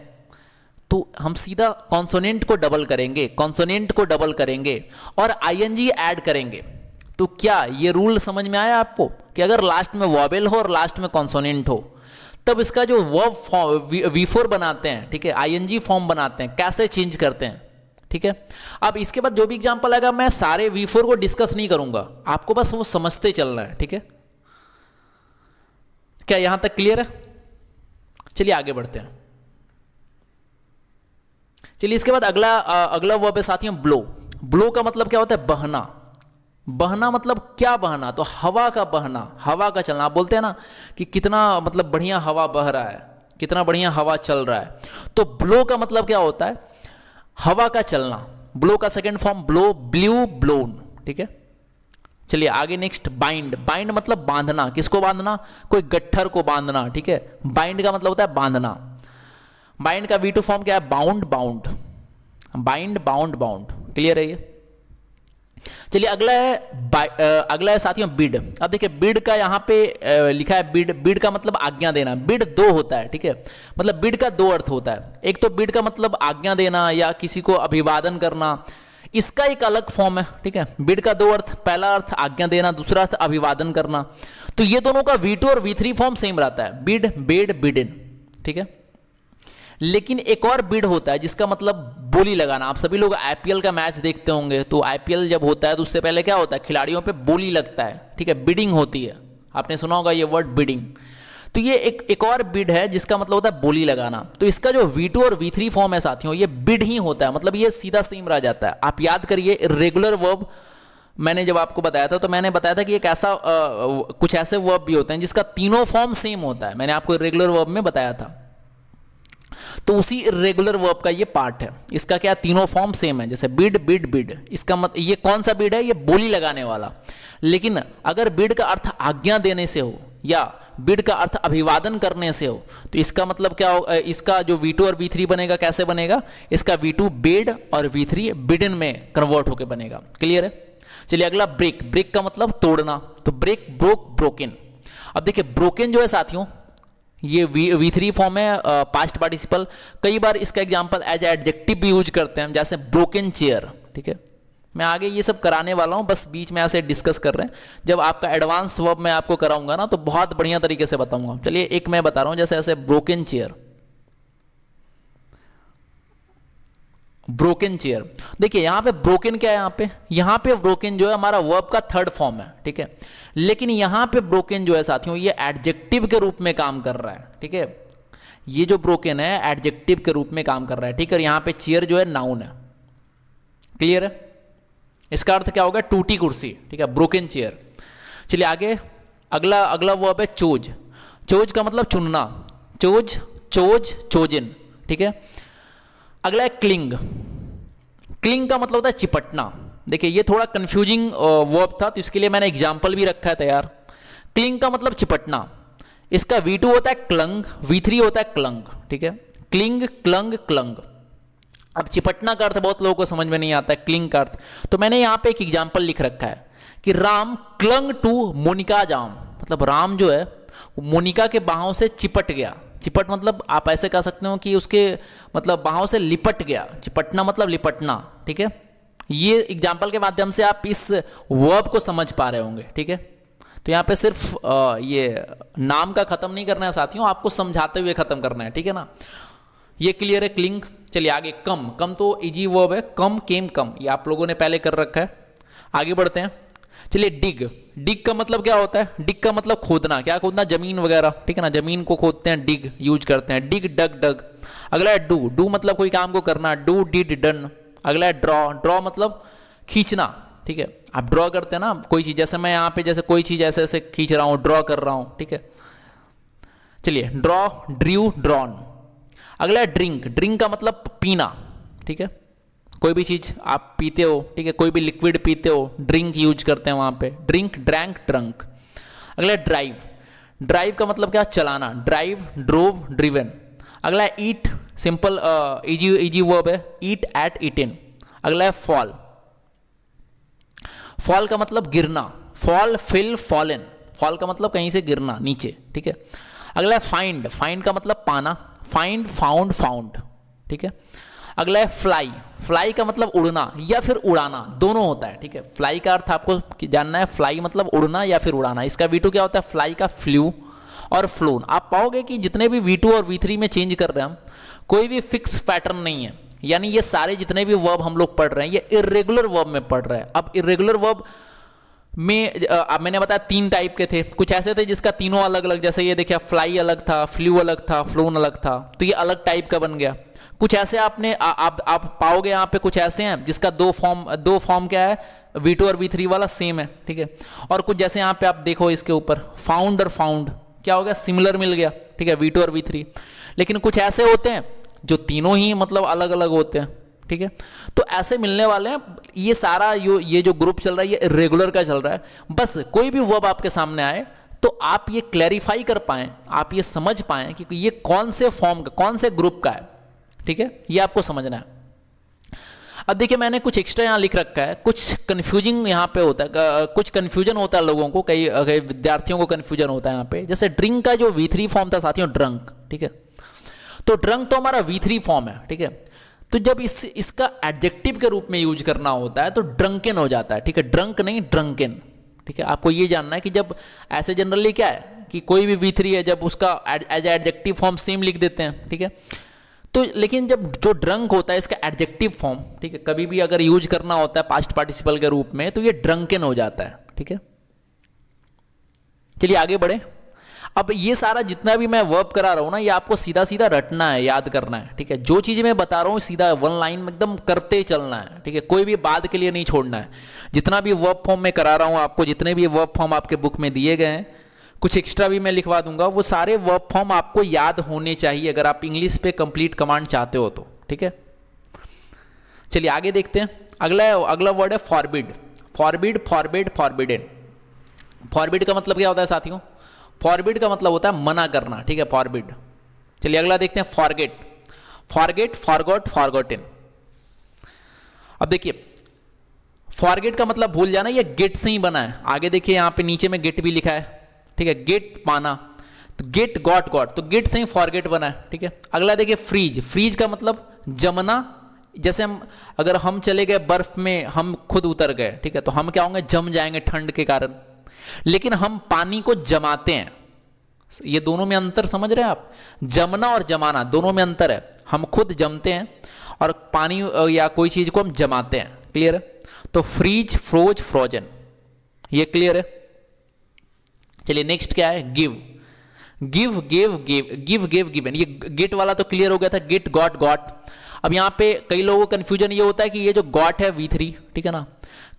तो हम सीधा कॉन्सोनेंट को डबल करेंगे कॉन्सोनेंट को डबल करेंगे और आईएनजी ऐड करेंगे तो क्या ये रूल समझ में आया आपको कि अगर लास्ट में वॉवेल हो और लास्ट में कॉन्सोनेंट हो तब इसका जो वर्ब फॉर्म वी फोर बनाते हैं ठीक है आईएनजी फॉर्म बनाते हैं कैसे चेंज करते हैं ठीक है अब इसके बाद जो भी एग्जाम्पल आएगा मैं सारे वी फोर को डिस्कस नहीं करूंगा आपको बस वो समझते चलना है ठीक है क्या यहां तक क्लियर है चलिए आगे बढ़ते हैं चलिए इसके बाद अगला आ, अगला वर्ब है साथियों ब्लो ब्लो का मतलब क्या होता है बहना बहना मतलब क्या बहना तो हवा का बहना हवा का चलना आप बोलते हैं ना कि कितना मतलब बढ़िया हवा बह रहा है कितना बढ़िया हवा चल रहा है तो ब्लो का मतलब क्या होता है हवा का चलना ब्लो का second form blow blew blown ठीक है चलिए आगे नेक्स्ट बाइंड बाइंड मतलब बांधना किसको बांधना कोई गट्ठर को बांधना ठीक है बाइंड का मतलब होता है बांधना बाइंड का वी टू फॉर्म क्या है bound bound bind bound bound clear है ये चलिए अगला है अगला है साथियों बिड अब देखिए बिड का यहाँ पे लिखा है बिड बिड का मतलब आज्ञा देना बिड दो होता है ठीक है मतलब बिड का दो अर्थ होता है एक तो बिड का मतलब आज्ञा देना या किसी को अभिवादन करना इसका एक अलग फॉर्म है ठीक है बिड का दो अर्थ पहला अर्थ आज्ञा देना दूसरा अर्थ अभिवादन करना तो ये दोनों का वी और वी फॉर्म सेम रहता है बिड बेड बिडिन ठीक है लेकिन एक और बिड होता है जिसका मतलब बोली लगाना आप सभी लोग आईपीएल का मैच देखते होंगे तो आईपीएल जब होता है तो उससे पहले क्या होता है खिलाड़ियों पे बोली लगता है ठीक है बिडिंग होती है आपने सुना होगा ये वर्ड बिडिंग तो ये एक एक और बिड है जिसका मतलब होता है बोली लगाना तो इसका जो वी और वी फॉर्म है साथियों ये बिड ही होता है मतलब ये सीधा सेम रह जाता है आप याद करिए रेगुलर वर्ब मैंने जब आपको बताया था तो मैंने बताया था कि एक ऐसा आ, कुछ ऐसे वर्ब भी होते हैं जिसका तीनों फॉर्म सेम होता है मैंने आपको रेगुलर वर्ब में बताया था तो उसी रेगुलर वर्ब का ये पार्ट है इसका क्या तीनों फॉर्म सेम है जैसे बिड बिड बिड इसका मत ये कौन सा बिड है ये बोली लगाने वाला लेकिन अगर बिड का अर्थ आज्ञा देने से हो या बिड का अर्थ अभिवादन करने से हो तो इसका मतलब क्या हो इसका जो V2 और V3 बनेगा कैसे बनेगा इसका V2 बेड और V3 बिडन में कन्वर्ट होकर बनेगा क्लियर है चलिए अगला ब्रेक ब्रेक का मतलब तोड़ना तो ब्रेक ब्रोक ब्रोकिन अब देखिए ब्रोकिन जो है साथियों ये वी वी थ्री फॉर्म है पास्ट uh, पार्टिसिपल कई बार इसका एग्जाम्पल एज एडजेक्टिव भी यूज करते हैं जैसे ब्रोकन चेयर ठीक है मैं आगे ये सब कराने वाला हूँ बस बीच में ऐसे डिस्कस कर रहे हैं जब आपका एडवांस वर्ब मैं आपको कराऊंगा ना तो बहुत बढ़िया तरीके से बताऊंगा चलिए एक मैं बता रहा हूँ जैसे ऐसे ब्रोकन चेयर ब्रोकन चेयर देखिए यहां पे ब्रोकन क्या है यहां पे यहां पे ब्रोकन जो है हमारा वर्ब का थर्ड फॉर्म है ठीक है लेकिन यहां पे ब्रोकन जो है साथियों ये एडजेक्टिव के रूप में काम कर रहा है ठीक है ये जो ब्रोकन है एडजेक्टिव के रूप में काम कर रहा है ठीक है यहां पे चेयर जो है नाउन है क्लियर है इसका अर्थ क्या होगा टूटी कुर्सी ठीक है ब्रोकन चेयर चलिए आगे अगला अगला वर्ब है चोज चोज का मतलब चुनना चोज चोज चोजिन ठीक है अगला है क्लिंग क्लिंग का मतलब होता है चिपटना देखिए ये थोड़ा कंफ्यूजिंग वर्ब था तो इसके लिए मैंने एग्जाम्पल भी रखा है तैयार क्लिंग का मतलब चिपटना इसका वी टू होता है क्लंग वी थ्री होता है क्लंग ठीक है क्लिंग क्लंग क्लंग अब चिपटना का अर्थ बहुत लोगों को समझ में नहीं आता है क्लिंग का अर्थ तो मैंने यहां पे एक एग्जाम्पल लिख रखा है कि राम क्लंग टू मोनिका जाम मतलब राम जो है मोनिका के बाहों से चिपट गया चिपट मतलब आप ऐसे कह सकते हो कि उसके मतलब बाहों से लिपट गया चिपटना मतलब लिपटना ठीक है ये एग्जाम्पल के माध्यम से आप इस वर्ब को समझ पा रहे होंगे ठीक है तो यहाँ पे सिर्फ आ, ये नाम का ख़त्म नहीं करना है साथियों आपको समझाते हुए ख़त्म करना है ठीक है ना ये क्लियर है क्लिंग चलिए आगे कम कम तो इजी वर्ब है कम केम कम ये आप लोगों ने पहले कर रखा है आगे बढ़ते हैं चलिए डिग डिग का मतलब क्या होता है डिग का मतलब खोदना क्या खोदना जमीन वगैरह ठीक है ना जमीन को खोदते हैं डिग यूज करते हैं डिग डग डग अगला है डू डू मतलब कोई काम को करना डू डिड डन अगला है ड्रॉ ड्रॉ मतलब खींचना ठीक है आप ड्रॉ करते हैं ना कोई चीज़ जैसे मैं यहाँ पे जैसे कोई चीज़ ऐसे ऐसे खींच रहा हूँ ड्रॉ कर रहा हूँ ठीक है चलिए ड्रॉ ड्रू ड्रॉन अगला है ड्रिंक ड्रिंक का मतलब पीना ठीक है कोई भी चीज़ आप पीते हो ठीक है कोई भी लिक्विड पीते हो ड्रिंक यूज करते हैं वहाँ पे ड्रिंक ड्रैंक ड्रंक अगला ड्राइव ड्राइव का मतलब क्या चलाना ड्राइव ड्रोव ड्रिवन अगला eat simple easy easy verb है ईट एट इन अगला है फॉल फॉल का मतलब गिरना फॉल फिल फॉलन फॉल का मतलब कहीं से गिरना नीचे ठीक है अगला है फाइंड फाइंड का मतलब पाना फाइंड फाउंड फाउंड ठीक है अगला है फ्लाई फ्लाई का मतलब उड़ना या फिर उड़ाना दोनों होता है ठीक है फ्लाई का अर्थ आपको जानना है फ्लाई मतलब उड़ना या फिर उड़ाना इसका वीटू क्या होता है फ्लाई का फ्लू और फ्लून आप पाओगे कि जितने भी वी और वी में चेंज कर रहे हैं हम कोई भी फिक्स पैटर्न नहीं है यानी ये सारे जितने भी वर्ब हम लोग पढ़ रहे हैं ये इरेगुलर वर्ब में पढ़ रहे हैं अब इरेगुलर वर्ब में अब मैंने बताया तीन टाइप के थे कुछ ऐसे थे जिसका तीनों अलग अलग जैसे ये देखिए फ्लाई अलग था फ्लू अलग था फ्लून अलग था तो ये अलग टाइप का बन गया कुछ ऐसे आपने आ, आप आप पाओगे यहां पे कुछ ऐसे हैं जिसका दो फॉर्म दो फॉर्म क्या है V2 और वी थ्री वाला सेम है ठीक है और कुछ जैसे यहां पे आप देखो इसके ऊपर फाउंड और फाउंड क्या हो गया सिमिलर मिल गया ठीक है V2 और वी थ्री लेकिन कुछ ऐसे होते हैं जो तीनों ही मतलब अलग अलग होते हैं ठीक है तो ऐसे मिलने वाले हैं ये सारा यो ये जो ग्रुप चल रहा है ये रेगुलर का चल रहा है बस कोई भी वर्ब आपके सामने आए तो आप ये क्लैरिफाई कर पाए आप ये समझ पाए कि ये कौन से फॉर्म का कौन से ग्रुप का है ठीक है ये आपको समझना है अब देखिए मैंने कुछ एक्स्ट्रा यहाँ लिख रखा है कुछ कन्फ्यूजिंग यहाँ पे होता है कुछ कन्फ्यूजन होता है लोगों को कई कई विद्यार्थियों को कन्फ्यूजन होता है यहाँ पे जैसे ड्रिंक का जो V3 फॉर्म था साथियों ड्रंक ठीक है तो ड्रंक तो हमारा V3 थ्री फॉर्म है ठीक है तो जब इस इसका एडजेक्टिव के रूप में यूज करना होता है तो ड्रंकन हो जाता है ठीक है ड्रंक नहीं ड्रंकन ठीक है आपको ये जानना है कि जब ऐसे जनरली क्या है कि कोई भी वी थ्री है जब उसका एज एडजेक्टिव फॉर्म सेम लिख देते हैं ठीक है तो लेकिन जब जो ड्रंक होता है इसका एडजेक्टिव फॉर्म ठीक है कभी भी अगर यूज करना होता है पास्ट पार्टिसिपल के रूप में तो ये ड्रंकन हो जाता है ठीक है चलिए आगे बढ़े अब ये सारा जितना भी मैं वर्ब करा रहा हूं ना ये आपको सीधा सीधा रटना है याद करना है ठीक है जो चीज मैं बता रहा हूं सीधा वन लाइन में एकदम करते चलना है ठीक है कोई भी बाद के लिए नहीं छोड़ना है जितना भी वर्ब फॉर्म में करा रहा हूं आपको जितने भी वर्ब फॉर्म आपके बुक में दिए गए हैं कुछ एक्स्ट्रा भी मैं लिखवा दूंगा वो सारे वर्ब फॉर्म आपको याद होने चाहिए अगर आप इंग्लिश पे कंप्लीट कमांड चाहते हो तो ठीक है चलिए आगे देखते हैं अगला अगला वर्ड है forbid forbid forbidden forbid का मतलब क्या होता है साथियों फॉरबिड का मतलब होता है मना करना ठीक है फॉरबिड चलिए अगला देखते हैं फॉरगेट फॉरगेट फॉरगोट फॉरगॉटन अब देखिए फॉरगेट का मतलब भूल जाना ये गेट से ही बना है आगे देखिए यहां पे नीचे में गेट भी लिखा है ठीक है गेट पाना तो गेट गॉट गॉट तो गेट से ही फॉरगेट बना है ठीक है अगला देखिए फ्रीज फ्रीज का मतलब जमना जैसे हम अगर हम चले गए बर्फ में हम खुद उतर गए ठीक है तो हम क्या होंगे जम जाएंगे ठंड के कारण लेकिन हम पानी को जमाते हैं ये दोनों में अंतर समझ रहे हैं आप जमना और जमाना दोनों में अंतर है हम खुद जमते हैं और पानी या कोई चीज़ को हम जमाते हैं क्लियर है तो फ्रीज फ्रोज फ्रोजन ये क्लियर है चलिए नेक्स्ट क्या है give give give give give give given ये गेट वाला तो क्लियर हो गया था गेट गॉट गॉट अब यहां पे कई लोगों को कंफ्यूजन ये होता है कि ये जो गॉट है वी थ्री ठीक है ना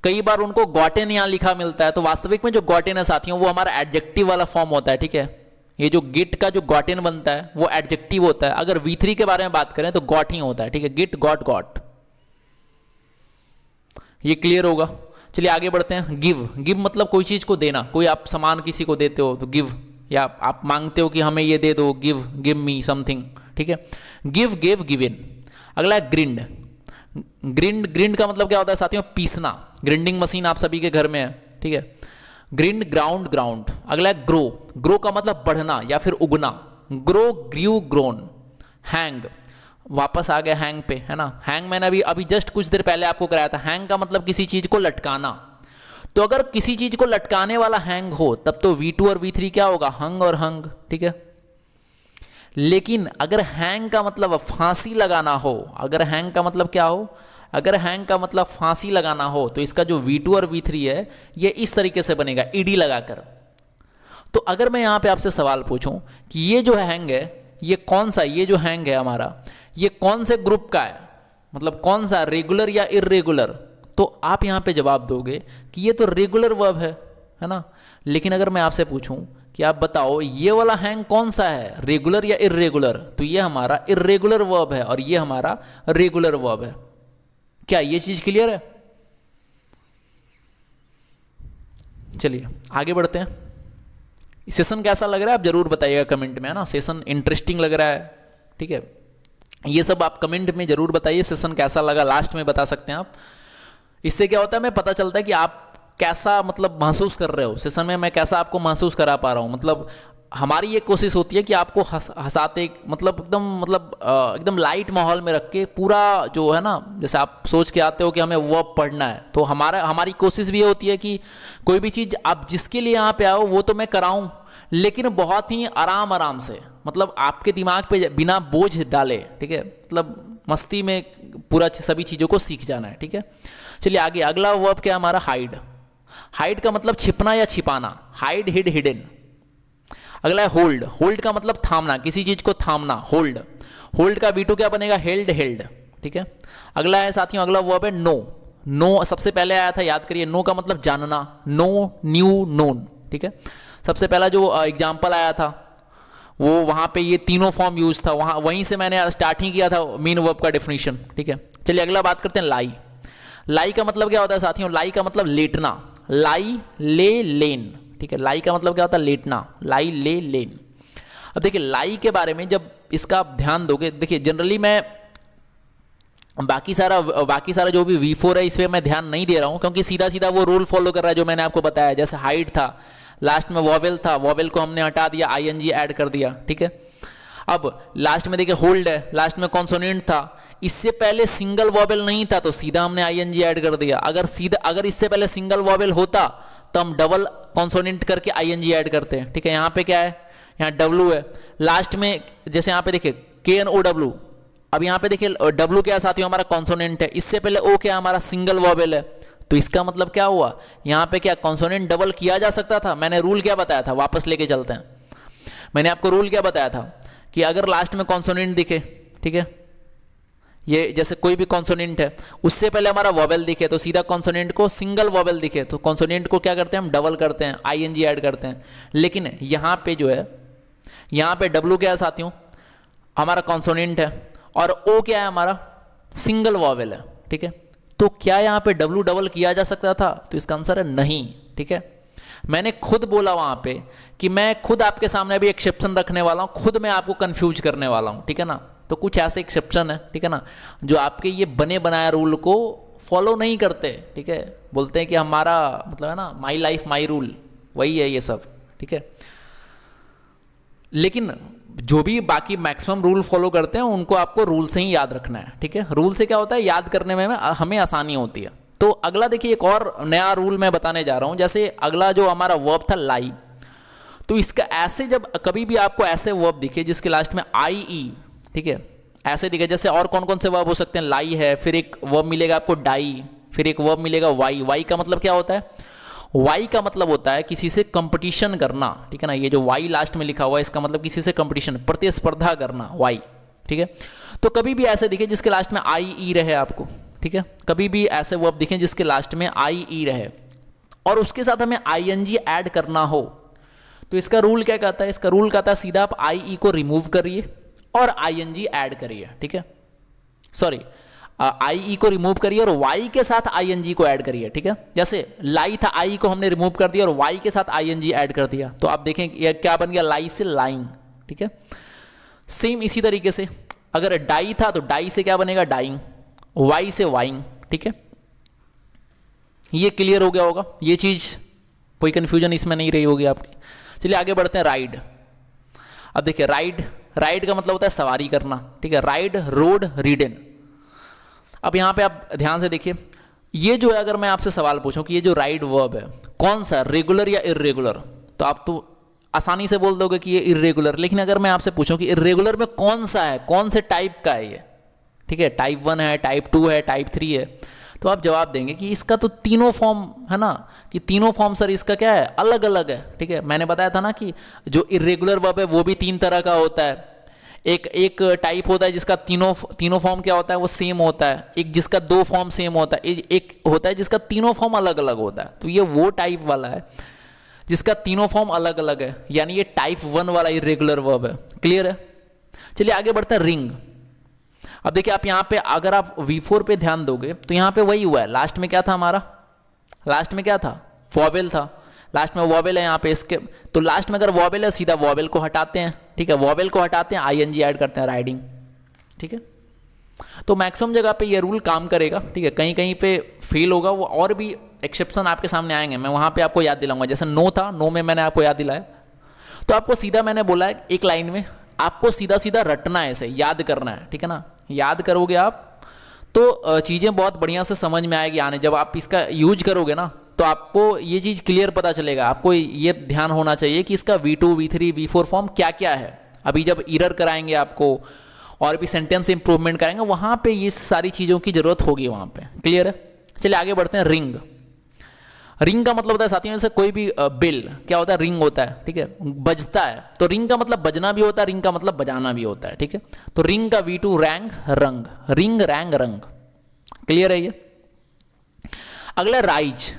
कई बार उनको गॉटेन यहां लिखा मिलता है तो वास्तविक में जो गॉटेन है साथियों वो हमारा एडजेक्टिव वाला फॉर्म होता है ठीक है ये जो गिट का जो गॉटेन बनता है वो एडजेक्टिव होता है अगर वी थ्री के बारे में बात करें तो गॉट ही होता है ठीक है गिट गॉट गॉट ये क्लियर होगा चलिए आगे बढ़ते हैं गिव गिव मतलब कोई चीज़ को देना कोई आप सामान किसी को देते हो तो गिव या आप मांगते हो कि हमें ये दे दो गिव गिव मी समथिंग ठीक है गिव गिव इन अगला है ग्रिंड ग्रिंड ग्रिंड का मतलब क्या होता है साथियों पीसना ग्रिंडिंग मशीन आप सभी के घर में है ठीक है ग्रिंड ग्राउंड ग्राउंड अगला है ग्रो ग्रो का मतलब बढ़ना या फिर उगना ग्रो ग्रीव ग्रोन हैंग वापस आ गया हैंग पे है ना हैंग मैंने अभी अभी जस्ट कुछ देर पहले आपको कराया था हैंग का मतलब किसी चीज़ को लटकाना तो अगर किसी चीज़ को लटकाने वाला हैंग हो तब तो टू और थ्री क्या होगा हंग और हंग ठीक है लेकिन अगर हैंग का मतलब फांसी लगाना हो अगर हैंग का मतलब क्या हो अगर हैंग का मतलब फांसी लगाना हो तो इसका जो V2 और V3 है ये इस तरीके से बनेगा ईडी e लगाकर तो अगर मैं यहां पे आपसे सवाल पूछूं कि ये जो हैंग है ये कौन सा ये जो हैंग है हमारा ये कौन से ग्रुप का है मतलब कौन सा रेगुलर या इरेगुलर तो आप यहाँ पे जवाब दोगे कि ये तो रेगुलर वर्ब है है ना लेकिन अगर मैं आपसे पूछूं कि आप बताओ ये वाला हैंग कौन सा है रेगुलर या इरेगुलर तो ये हमारा इरेगुलर वर्ब है और ये हमारा रेगुलर वर्ब है क्या ये चीज़ क्लियर है चलिए आगे बढ़ते हैं सेशन कैसा लग रहा है आप ज़रूर बताइएगा कमेंट में है ना सेशन इंटरेस्टिंग लग रहा है ठीक है ये सब आप कमेंट में ज़रूर बताइए सेशन कैसा लगा लास्ट में बता सकते हैं आप इससे क्या होता है मैं पता चलता है कि आप कैसा मतलब महसूस कर रहे हो सेशन में मैं कैसा आपको महसूस करा पा रहा हूँ मतलब हमारी ये कोशिश होती है कि आपको हंस हंसाते मतलब एकदम मतलब एकदम लाइट माहौल में रख के पूरा जो है ना जैसे आप सोच के आते हो कि हमें वह पढ़ना है तो हमारा हमारी कोशिश भी ये होती है कि कोई भी चीज़ आप जिसके लिए यहाँ पे आओ वो तो मैं कराऊँ लेकिन बहुत ही आराम आराम से मतलब आपके दिमाग पे बिना बोझ डाले ठीक है मतलब मस्ती में पूरा सभी चीज़ों को सीख जाना है ठीक है चलिए आगे अगला वर्ब क्या हमारा हाइड हाइड का मतलब छिपना या छिपाना हाइड हिड हिडन अगला है होल्ड होल्ड का मतलब थामना किसी चीज़ को थामना होल्ड होल्ड का बीटू क्या बनेगा हेल्ड हेल्ड ठीक है अगला है साथियों अगला वर्ब है नो नो सबसे पहले आया था याद करिए नो का मतलब जानना नो न्यू नोन ठीक है सबसे पहला जो एग्जाम्पल आया था वो वहां पे ये तीनों फॉर्म यूज था वहां वहीं से मैंने स्टार्टिंग किया था मीन वर्ब का डेफिनेशन ठीक है चलिए अगला बात करते हैं लाई लाई का मतलब क्या होता है साथियों लाई का मतलब लेटना लाई ले लेन ठीक है लाई का मतलब क्या होता है लेटना लाई ले लेन अब देखिए लाई के बारे में जब इसका आप ध्यान दोगे देखिए जनरली मैं बाकी सारा बाकी सारा जो भी वी है इस पर मैं ध्यान नहीं दे रहा हूँ क्योंकि सीधा सीधा वो रूल फॉलो कर रहा है जो मैंने आपको बताया जैसे हाइट था लास्ट में वॉवेल था वॉवेल को हमने हटा दिया आईएनजी ऐड कर दिया ठीक है अब लास्ट में देखिए होल्ड है लास्ट में कॉन्सोनेंट था इससे पहले सिंगल वॉबल नहीं था तो सीधा हमने आईएनजी ऐड कर दिया अगर सीधा अगर इससे पहले सिंगल वॉवेल होता तो हम डबल कॉन्सोनेंट करके आईएनजी ऐड करते हैं ठीक है यहाँ पे क्या है यहाँ डब्लू है लास्ट में जैसे यहाँ पे देखिए के एन ओ डब्ल्यू अब यहाँ पे देखिए डब्ल्यू क्या साथियों हमारा कॉन्सोनेंट है इससे पहले ओ क्या हमारा सिंगल वॉवेल है तो इसका मतलब क्या हुआ यहां पे क्या कॉन्सोनेंट डबल किया जा सकता था मैंने रूल क्या बताया था वापस लेके चलते हैं मैंने आपको रूल क्या बताया था कि अगर लास्ट में कॉन्सोनेंट दिखे ठीक है ये जैसे कोई भी कॉन्सोनेंट है उससे पहले हमारा वॉवेल दिखे तो सीधा कॉन्सोनेंट को सिंगल वॉवेल दिखे तो कॉन्सोनेंट को क्या करते हैं हम डबल करते हैं आई एन जी एड करते हैं लेकिन यहां पे जो है यहां पे डब्लू क्या है साथियों हमारा कॉन्सोनेंट है और ओ क्या है हमारा सिंगल वॉवेल है ठीक है तो क्या यहां पे डब्लू डबल किया जा सकता था तो इसका आंसर है नहीं ठीक है मैंने खुद बोला वहां पे कि मैं खुद आपके सामने अभी एक्सेप्शन रखने वाला हूं खुद मैं आपको कंफ्यूज करने वाला हूं ठीक है ना तो कुछ ऐसे एक्सेप्शन है ठीक है ना जो आपके ये बने बनाए रूल को फॉलो नहीं करते ठीक है बोलते हैं कि हमारा मतलब है ना माई लाइफ माई रूल वही है ये सब ठीक है लेकिन जो भी बाकी मैक्सिमम रूल फॉलो करते हैं उनको आपको रूल से ही याद रखना है ठीक है रूल से क्या होता है याद करने में हमें आसानी होती है तो अगला देखिए एक और नया रूल मैं बताने जा रहा हूं जैसे अगला जो हमारा वर्ब था लाई तो इसका ऐसे जब कभी भी आपको ऐसे वर्ब दिखे जिसके लास्ट में आई ई e, ठीक है ऐसे दिखे जैसे और कौन कौन से वर्ब हो सकते हैं लाई है फिर एक वर्ब मिलेगा आपको डाई फिर एक वर्ब मिलेगा वाई वाई का मतलब क्या होता है वाई का मतलब होता है किसी से कंपटीशन करना ठीक है ना ये जो वाई लास्ट में लिखा हुआ है इसका मतलब किसी से कंपटीशन प्रतिस्पर्धा करना वाई ठीक है तो कभी भी ऐसे दिखे जिसके लास्ट में आई ई e रहे आपको ठीक है कभी भी ऐसे वर्ब दिखे जिसके लास्ट में आई ई e रहे और उसके साथ हमें आई एन जी एड करना हो तो इसका रूल क्या कहता है इसका रूल कहता है सीधा आप आई ई e को रिमूव करिए और आई एन जी एड करिए ठीक है सॉरी आई ई e को रिमूव करिए और वाई के साथ आई एन जी को ऐड करिए ठीक है जैसे लाई था आई e को हमने रिमूव कर दिया और वाई के साथ आई एन जी ऐड कर दिया तो आप देखें ये क्या बन गया लाई से लाइंग ठीक है सेम इसी तरीके से अगर डाई था तो डाई से क्या बनेगा डाइंग वाई से वाइंग ठीक है ये क्लियर हो गया होगा ये चीज़ कोई कंफ्यूजन इसमें नहीं रही होगी आपकी चलिए आगे बढ़ते हैं राइड अब देखिए राइड राइड का मतलब होता है सवारी करना ठीक है राइड रोड रीडन अब यहाँ पे आप ध्यान से देखिए ये जो है अगर मैं आपसे सवाल पूछूं कि ये जो राइट वर्ब है कौन सा रेगुलर या इरेगुलर तो आप तो आसानी से बोल दोगे कि ये इरेगुलर लेकिन अगर मैं आपसे पूछूं कि इरेगुलर में कौन सा है कौन से टाइप का है ये ठीक है टाइप वन है टाइप टू है टाइप थ्री है तो आप जवाब देंगे कि इसका तो तीनों फॉर्म है ना कि तीनों फॉर्म सर इसका क्या है अलग अलग है ठीक है मैंने बताया था ना कि जो इरेगुलर वर्ब है वो भी तीन तरह का होता है एक एक टाइप होता है जिसका तीनों तीनों फॉर्म क्या होता है वो सेम होता है एक जिसका दो फॉर्म सेम होता है एक होता है जिसका तीनों फॉर्म अलग अलग होता है तो ये वो टाइप वाला है जिसका तीनों फॉर्म अलग अलग है यानी ये टाइप वन वाला इरेगुलर वर्ब है क्लियर है चलिए आगे बढ़ता है रिंग अब देखिए आप यहां पे अगर आप V4 पे ध्यान दोगे तो यहां पे वही हुआ है लास्ट में क्या था हमारा लास्ट में क्या था फॉवेल था लास्ट में वॉबेल है यहाँ पे इसके तो लास्ट में अगर वॉबेल है सीधा वॉबेल को हटाते हैं ठीक है वॉबेल को हटाते हैं आई एन जी ऐड करते हैं राइडिंग ठीक है तो मैक्सिमम जगह पे ये रूल काम करेगा ठीक है कहीं कहीं पे फेल होगा वो और भी एक्सेप्शन आपके सामने आएंगे मैं वहाँ पर आपको याद दिलाऊंगा जैसे नो था नो में मैंने आपको याद दिलाया तो आपको सीधा मैंने बोला है एक लाइन में आपको सीधा सीधा रटना है इसे याद करना है ठीक है ना याद करोगे आप तो चीज़ें बहुत बढ़िया से समझ में आएगी आने जब आप इसका यूज करोगे ना तो आपको ये चीज़ क्लियर पता चलेगा आपको ये ध्यान होना चाहिए कि इसका V two V three V four form क्या क्या है अभी जब इरर कराएंगे आपको और भी सेंटेंस इंप्रूवमेंट कराएंगे वहां पे ये सारी चीज़ों की ज़रूरत होगी वहां पे क्लियर है चलिए आगे बढ़ते हैं रिंग रिंग का मतलब होता है साथियों कोई भी बिल क्या होता है रिंग होता है ठीक है बजता है तो रिंग का मतलब बजना भी होता है रिंग का मतलब बजाना भी होता है ठीक है तो रिंग का V two rang rung ring rang rung clear है ये अगला राइज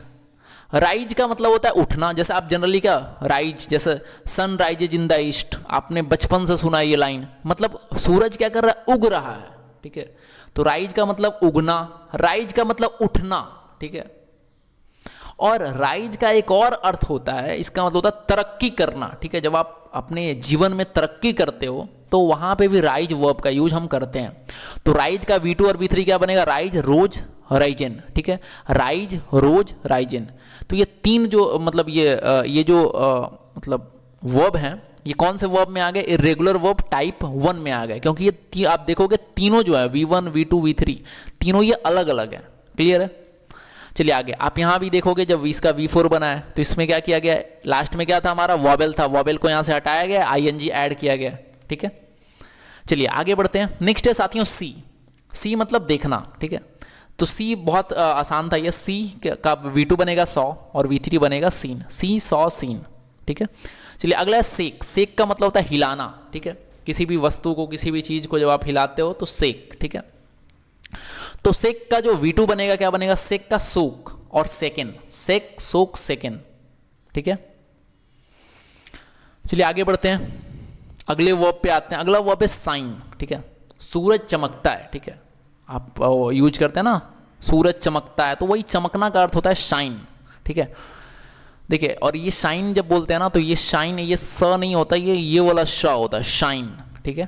राइज का मतलब होता है उठना जैसे आप जनरली क्या राइज जैसे sun rise in the east आपने बचपन से सुना ये लाइन मतलब सूरज क्या कर रहा है उग रहा है ठीक है तो राइज का मतलब उगना राइज का मतलब उठना ठीक है और राइज का एक और अर्थ होता है इसका मतलब होता है तरक्की करना ठीक है जब आप अपने जीवन में तरक्की करते हो तो वहां पे भी राइज वर्ब का यूज हम करते हैं तो राइज का वी टू और वी थ्री क्या बनेगा राइज रोज राइजेन ठीक है राइज रोज राइजेन तो ये तीन जो मतलब ये ये जो मतलब वर्ब हैं ये कौन से वर्ब में आ गए इरेगुलर वर्ब टाइप वन में आ गए क्योंकि ये ती, आप देखोगे तीनों जो है V one V two V three तीनों ये अलग अलग है क्लियर है चलिए आगे आप यहाँ भी देखोगे जब इसका वी फोर बना है तो इसमें क्या किया गया लास्ट में क्या था हमारा वॉबेल था वॉबेल को यहाँ से हटाया गया आई एन जी एड किया गया ठीक है चलिए आगे बढ़ते हैं नेक्स्ट है साथियों सी सी मतलब देखना ठीक है तो सी बहुत आसान था ये सी का वी टू बनेगा सौ और वी थ्री बनेगा सीन सी सौ सीन ठीक है चलिए अगला है सेक सेक का मतलब होता है हिलाना ठीक है किसी भी वस्तु को किसी भी चीज़ को जब आप हिलाते हो तो सेक ठीक है तो सेक का जो वी टू बनेगा क्या बनेगा सेक का सोक और सेकेंड सेक सोक सेकेंड ठीक है चलिए आगे बढ़ते हैं अगले वर्ब पे आते हैं अगला वर्ब है साइन ठीक है सूरज चमकता है ठीक है आप यूज करते हैं ना सूरज चमकता है तो वही चमकना का अर्थ होता है शाइन ठीक है देखिए और ये शाइन जब बोलते हैं ना तो ये शाइन ये स नहीं होता ये ये वाला श होता है शाइन ठीक है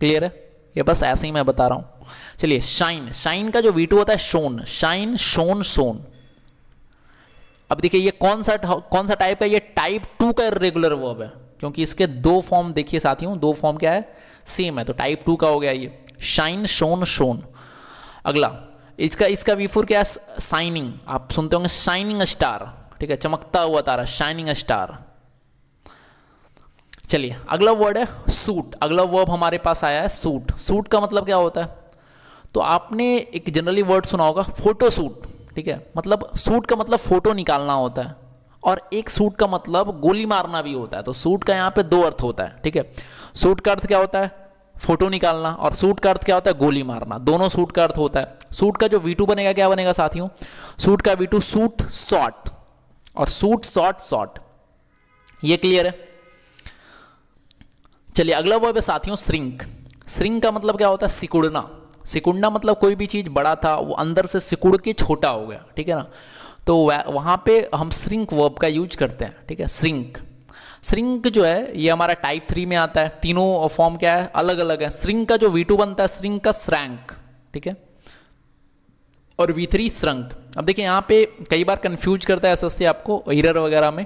क्लियर है ये बस ऐसे ही मैं बता रहा हूं चलिए शाइन शाइन का जो वी होता है शोन शाइन शोन सोन अब देखिए ये कौन सा कौन सा टाइप है ये टाइप टू का रेगुलर वर्ब है क्योंकि इसके दो फॉर्म देखिए साथियों दो फॉर्म क्या है सेम है तो टाइप टू का हो गया ये शाइन शोन शोन अगला इसका इसका वी फोर क्या है साइनिंग आप सुनते होंगे शाइनिंग स्टार ठीक है चमकता हुआ तारा शाइनिंग स्टार चलिए अगला वर्ड है सूट अगला वर्ब हमारे पास आया है सूट सूट का मतलब क्या होता है तो आपने एक जनरली वर्ड सुना होगा फोटो सूट ठीक है मतलब सूट का मतलब फोटो निकालना होता है और एक सूट का मतलब गोली मारना भी होता है तो सूट का यहाँ पे दो अर्थ होता है ठीक है सूट का अर्थ क्या होता है फोटो निकालना और सूट का अर्थ क्या होता है गोली मारना दोनों सूट का अर्थ होता है सूट का जो वी बनेगा क्या बनेगा साथियों सूट का वी सूट शॉट और सूट शॉट शॉट ये क्लियर है चलिए अगला वर्ब है साथियों श्रिंक श्रिंक का मतलब क्या होता है सिकुड़ना सिकुड़ना मतलब कोई भी चीज़ बड़ा था वो अंदर से सिकुड़ के छोटा हो गया ठीक है ना तो वहां पे हम श्रिंक वर्ब का यूज करते हैं ठीक है श्रिंक श्रिंक जो है ये हमारा टाइप थ्री में आता है तीनों फॉर्म क्या है अलग अलग है श्रिंक का जो वी बनता है श्रिंक का श्रैंक ठीक है और वी थ्री श्रंक अब देखिए यहाँ पे कई बार कंफ्यूज करता है एसएससी आपको इरर वगैरह में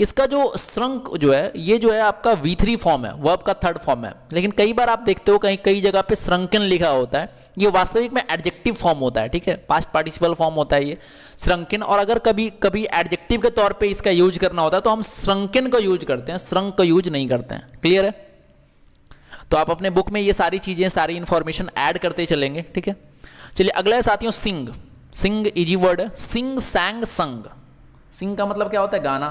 इसका जो श्रंक जो है ये जो है आपका वी थ्री फॉर्म है वर्ब का थर्ड फॉर्म है लेकिन कई बार आप देखते हो कहीं कई जगह पे श्रंकन लिखा होता है ये वास्तविक में एडजेक्टिव फॉर्म होता है ठीक है पास्ट पार्टिसिपल फॉर्म होता है ये श्रंकन और अगर कभी कभी एडजेक्टिव के तौर पर इसका यूज करना होता है तो हम श्रंकन का यूज करते हैं श्रंक का यूज नहीं करते हैं क्लियर है तो आप अपने बुक में ये सारी चीज़ें सारी इंफॉर्मेशन ऐड करते चलेंगे ठीक है चलिए अगला है साथियों सिंग सिंग इजी वर्ड है सिंग सैंग संग सिंग का मतलब क्या होता है गाना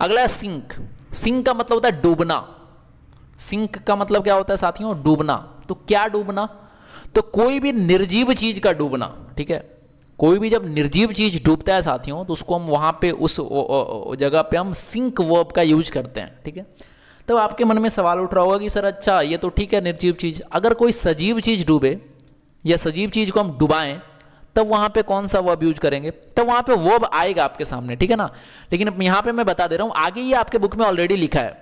अगला है सिंक सिंक का मतलब होता है डूबना सिंक का मतलब क्या होता है साथियों डूबना तो क्या डूबना तो कोई भी निर्जीव चीज का डूबना ठीक है कोई भी जब निर्जीव चीज डूबता है साथियों तो उसको हम वहां पे उस जगह पे हम सिंक वर्ब का यूज करते हैं ठीक है तब तो आपके मन में सवाल उठ रहा होगा कि सर अच्छा ये तो ठीक है निर्जीव चीज अगर कोई सजीव चीज डूबे या सजीव चीज को हम डुबाएं तब वहां पे कौन सा वर्ब यूज करेंगे तब वहां पे वर्ब आएगा आपके सामने ठीक है ना लेकिन यहां पे मैं बता दे रहा हूं आगे ये आपके बुक में ऑलरेडी लिखा है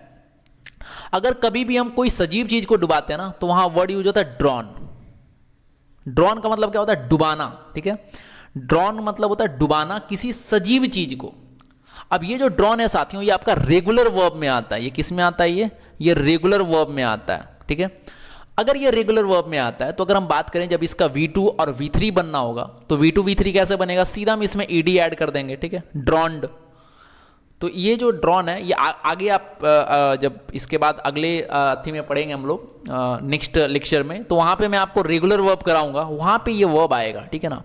अगर कभी भी हम कोई सजीव चीज को डुबाते हैं ना तो वहां वर्ड यूज होता है ड्रॉन ड्रॉन का मतलब क्या होता है डुबाना ठीक है ड्रॉन मतलब होता है डुबाना किसी सजीव चीज को अब ये जो ड्रॉन है साथियों ये आपका रेगुलर वर्ब में आता है ये किस में आता है ये ये रेगुलर वर्ब में आता है ठीक है अगर ये रेगुलर वर्ब में आता है तो अगर हम बात करें जब इसका V2 और V3 बनना होगा तो V2 V3 कैसे बनेगा सीधा हम इसमें ED ऐड कर देंगे ठीक है ड्रॉन्ड तो ये जो ड्रॉन है ये आ, आगे आप आ, जब इसके बाद अगले अथी में पढ़ेंगे हम लोग नेक्स्ट लेक्चर में तो वहाँ पे मैं आपको रेगुलर वर्ब कराऊंगा वहाँ पे ये वर्ब आएगा ठीक है ना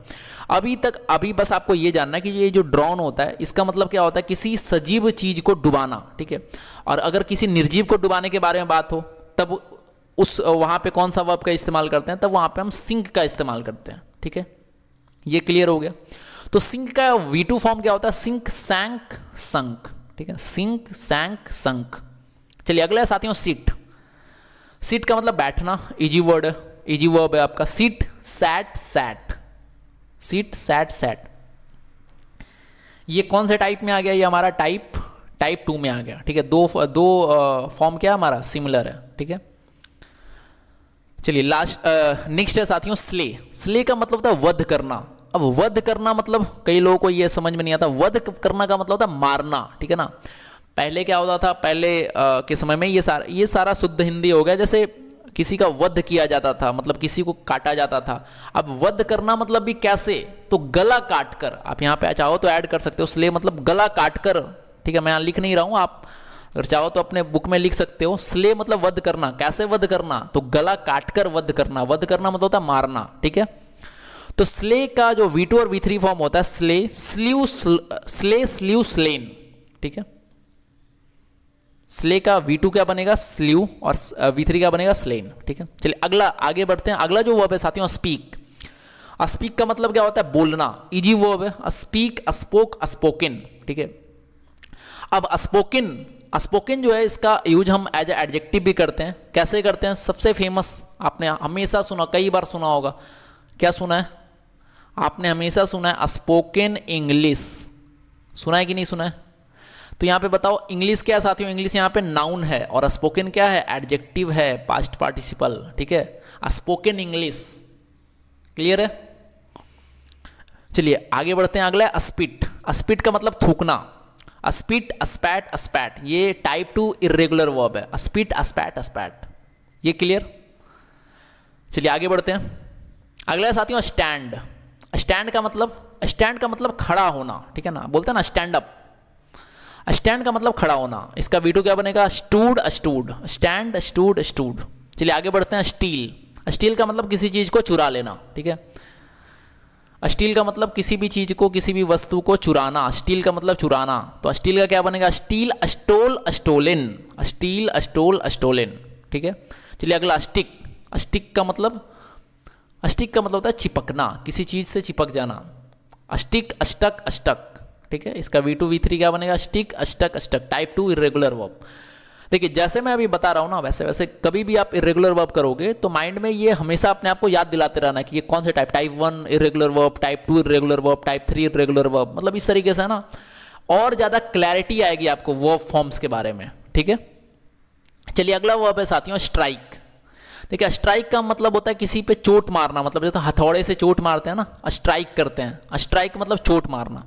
अभी तक अभी बस आपको ये जानना है कि ये जो ड्रॉन होता है इसका मतलब क्या होता है किसी सजीव चीज़ को डुबाना ठीक है और अगर किसी निर्जीव को डुबाने के बारे में बात हो तब उस वहां पे कौन सा वर्ब का इस्तेमाल करते हैं तब वहां पे हम सिंक का इस्तेमाल करते हैं ठीक है ये क्लियर हो गया तो सिंक का वी टू फॉर्म क्या होता है सिंक सैंक संक ठीक है सिंक सैंक संक चलिए अगला साथियों सीट सीट का मतलब बैठना इजी वर्ड है इजी वर्ब है आपका sit sat sat sit sat sat ये कौन से टाइप में आ गया ये हमारा टाइप टाइप टू में आ गया ठीक है दो दो फॉर्म क्या हमारा सिमिलर है ठीक है चलिए लास्ट नेक्स्ट है साथियों स्ले स्ले का मतलब था वध करना अब वध करना मतलब कई लोगों को यह समझ में नहीं आता वध करना का मतलब था मारना ठीक है ना पहले क्या होता था पहले आ, के समय में ये सारा ये सारा शुद्ध हिंदी हो गया जैसे किसी का वध किया जाता था मतलब किसी को काटा जाता था अब वध करना मतलब भी कैसे तो गला काट कर आप यहाँ पे चाहो तो ऐड कर सकते हो स्ले मतलब गला काट कर ठीक है मैं यहाँ लिख नहीं रहा हूँ आप अगर चाहो तो अपने बुक में लिख सकते हो स्ले मतलब वध करना कैसे वध करना तो गला काटकर वध करना वध करना मतलब होता है मारना ठीक है तो स्ले का जो वी टू और वी थ्री फॉर्म होता है slay slew slay slew slain ठीक है स्ले का वी टू क्या बनेगा स्ल्यू और वी थ्री क्या बनेगा स्लेन ठीक है चलिए अगला आगे बढ़ते हैं अगला जो वर्ब है साथियों स्पीक स्पीक का मतलब क्या होता है बोलना इजी वर्ब है स्पीक स्पोक स्पोकिन ठीक है अब स्पोकिन स्पोकन जो है इसका यूज हम एज ए एडजेक्टिव भी करते हैं कैसे करते हैं सबसे फेमस आपने हमेशा सुना कई बार सुना होगा क्या सुना है आपने हमेशा सुना है स्पोकन इंग्लिश सुना है कि नहीं सुना है तो यहाँ पे बताओ इंग्लिश क्या साथियों इंग्लिश यहाँ पे नाउन है और स्पोकन क्या है एडजेक्टिव है पास्ट पार्टिसिपल ठीक है स्पोकन इंग्लिश क्लियर है चलिए आगे बढ़ते हैं अगला स्पिट स्पिट का मतलब थूकना अस्पिट अस्पैट अस्पैट ये टाइप टू इरेगुलर वर्ब है अस्पिट अस्पैट अस्पैट ये क्लियर चलिए आगे बढ़ते हैं अगला साथियों स्टैंड स्टैंड का मतलब स्टैंड का मतलब खड़ा होना ठीक है ना बोलते हैं ना स्टैंड अप स्टैंड का मतलब खड़ा होना इसका वीडियो क्या बनेगा stood stood stand stood stood चलिए आगे बढ़ते हैं स्टील स्टील का मतलब किसी चीज़ को चुरा लेना ठीक है स्टील का मतलब किसी भी चीज़ को किसी भी वस्तु को चुराना स्टील का मतलब चुराना तो स्टील का क्या बनेगा स्टील अस्टोल अस्टोलिन स्टील अस्टोल अस्टोलिन ठीक है चलिए अगला स्टिक स्टिक का मतलब अस्टिक का मतलब होता है चिपकना किसी चीज़ से चिपक जाना अस्टिक अस्टक अस्टक ठीक है इसका वी टू वी थ्री क्या बनेगा stick stuck stuck type two irregular verb देखिए जैसे मैं अभी बता रहा हूँ ना वैसे वैसे कभी भी आप इरेगुलर वर्ब करोगे तो माइंड में ये हमेशा अपने आपको याद दिलाते रहना कि ये कौन से type type one irregular verb type two irregular verb type three irregular verb मतलब इस तरीके से है ना और ज़्यादा क्लैरिटी आएगी आपको वर्ब फॉर्म्स के बारे में ठीक है चलिए अगला वर्ब है साथियों स्ट्राइक देखिए स्ट्राइक का मतलब होता है किसी पे चोट मारना मतलब जैसे हथौड़े से चोट मारते हैं ना स्ट्राइक करते हैं स्ट्राइक मतलब चोट मारना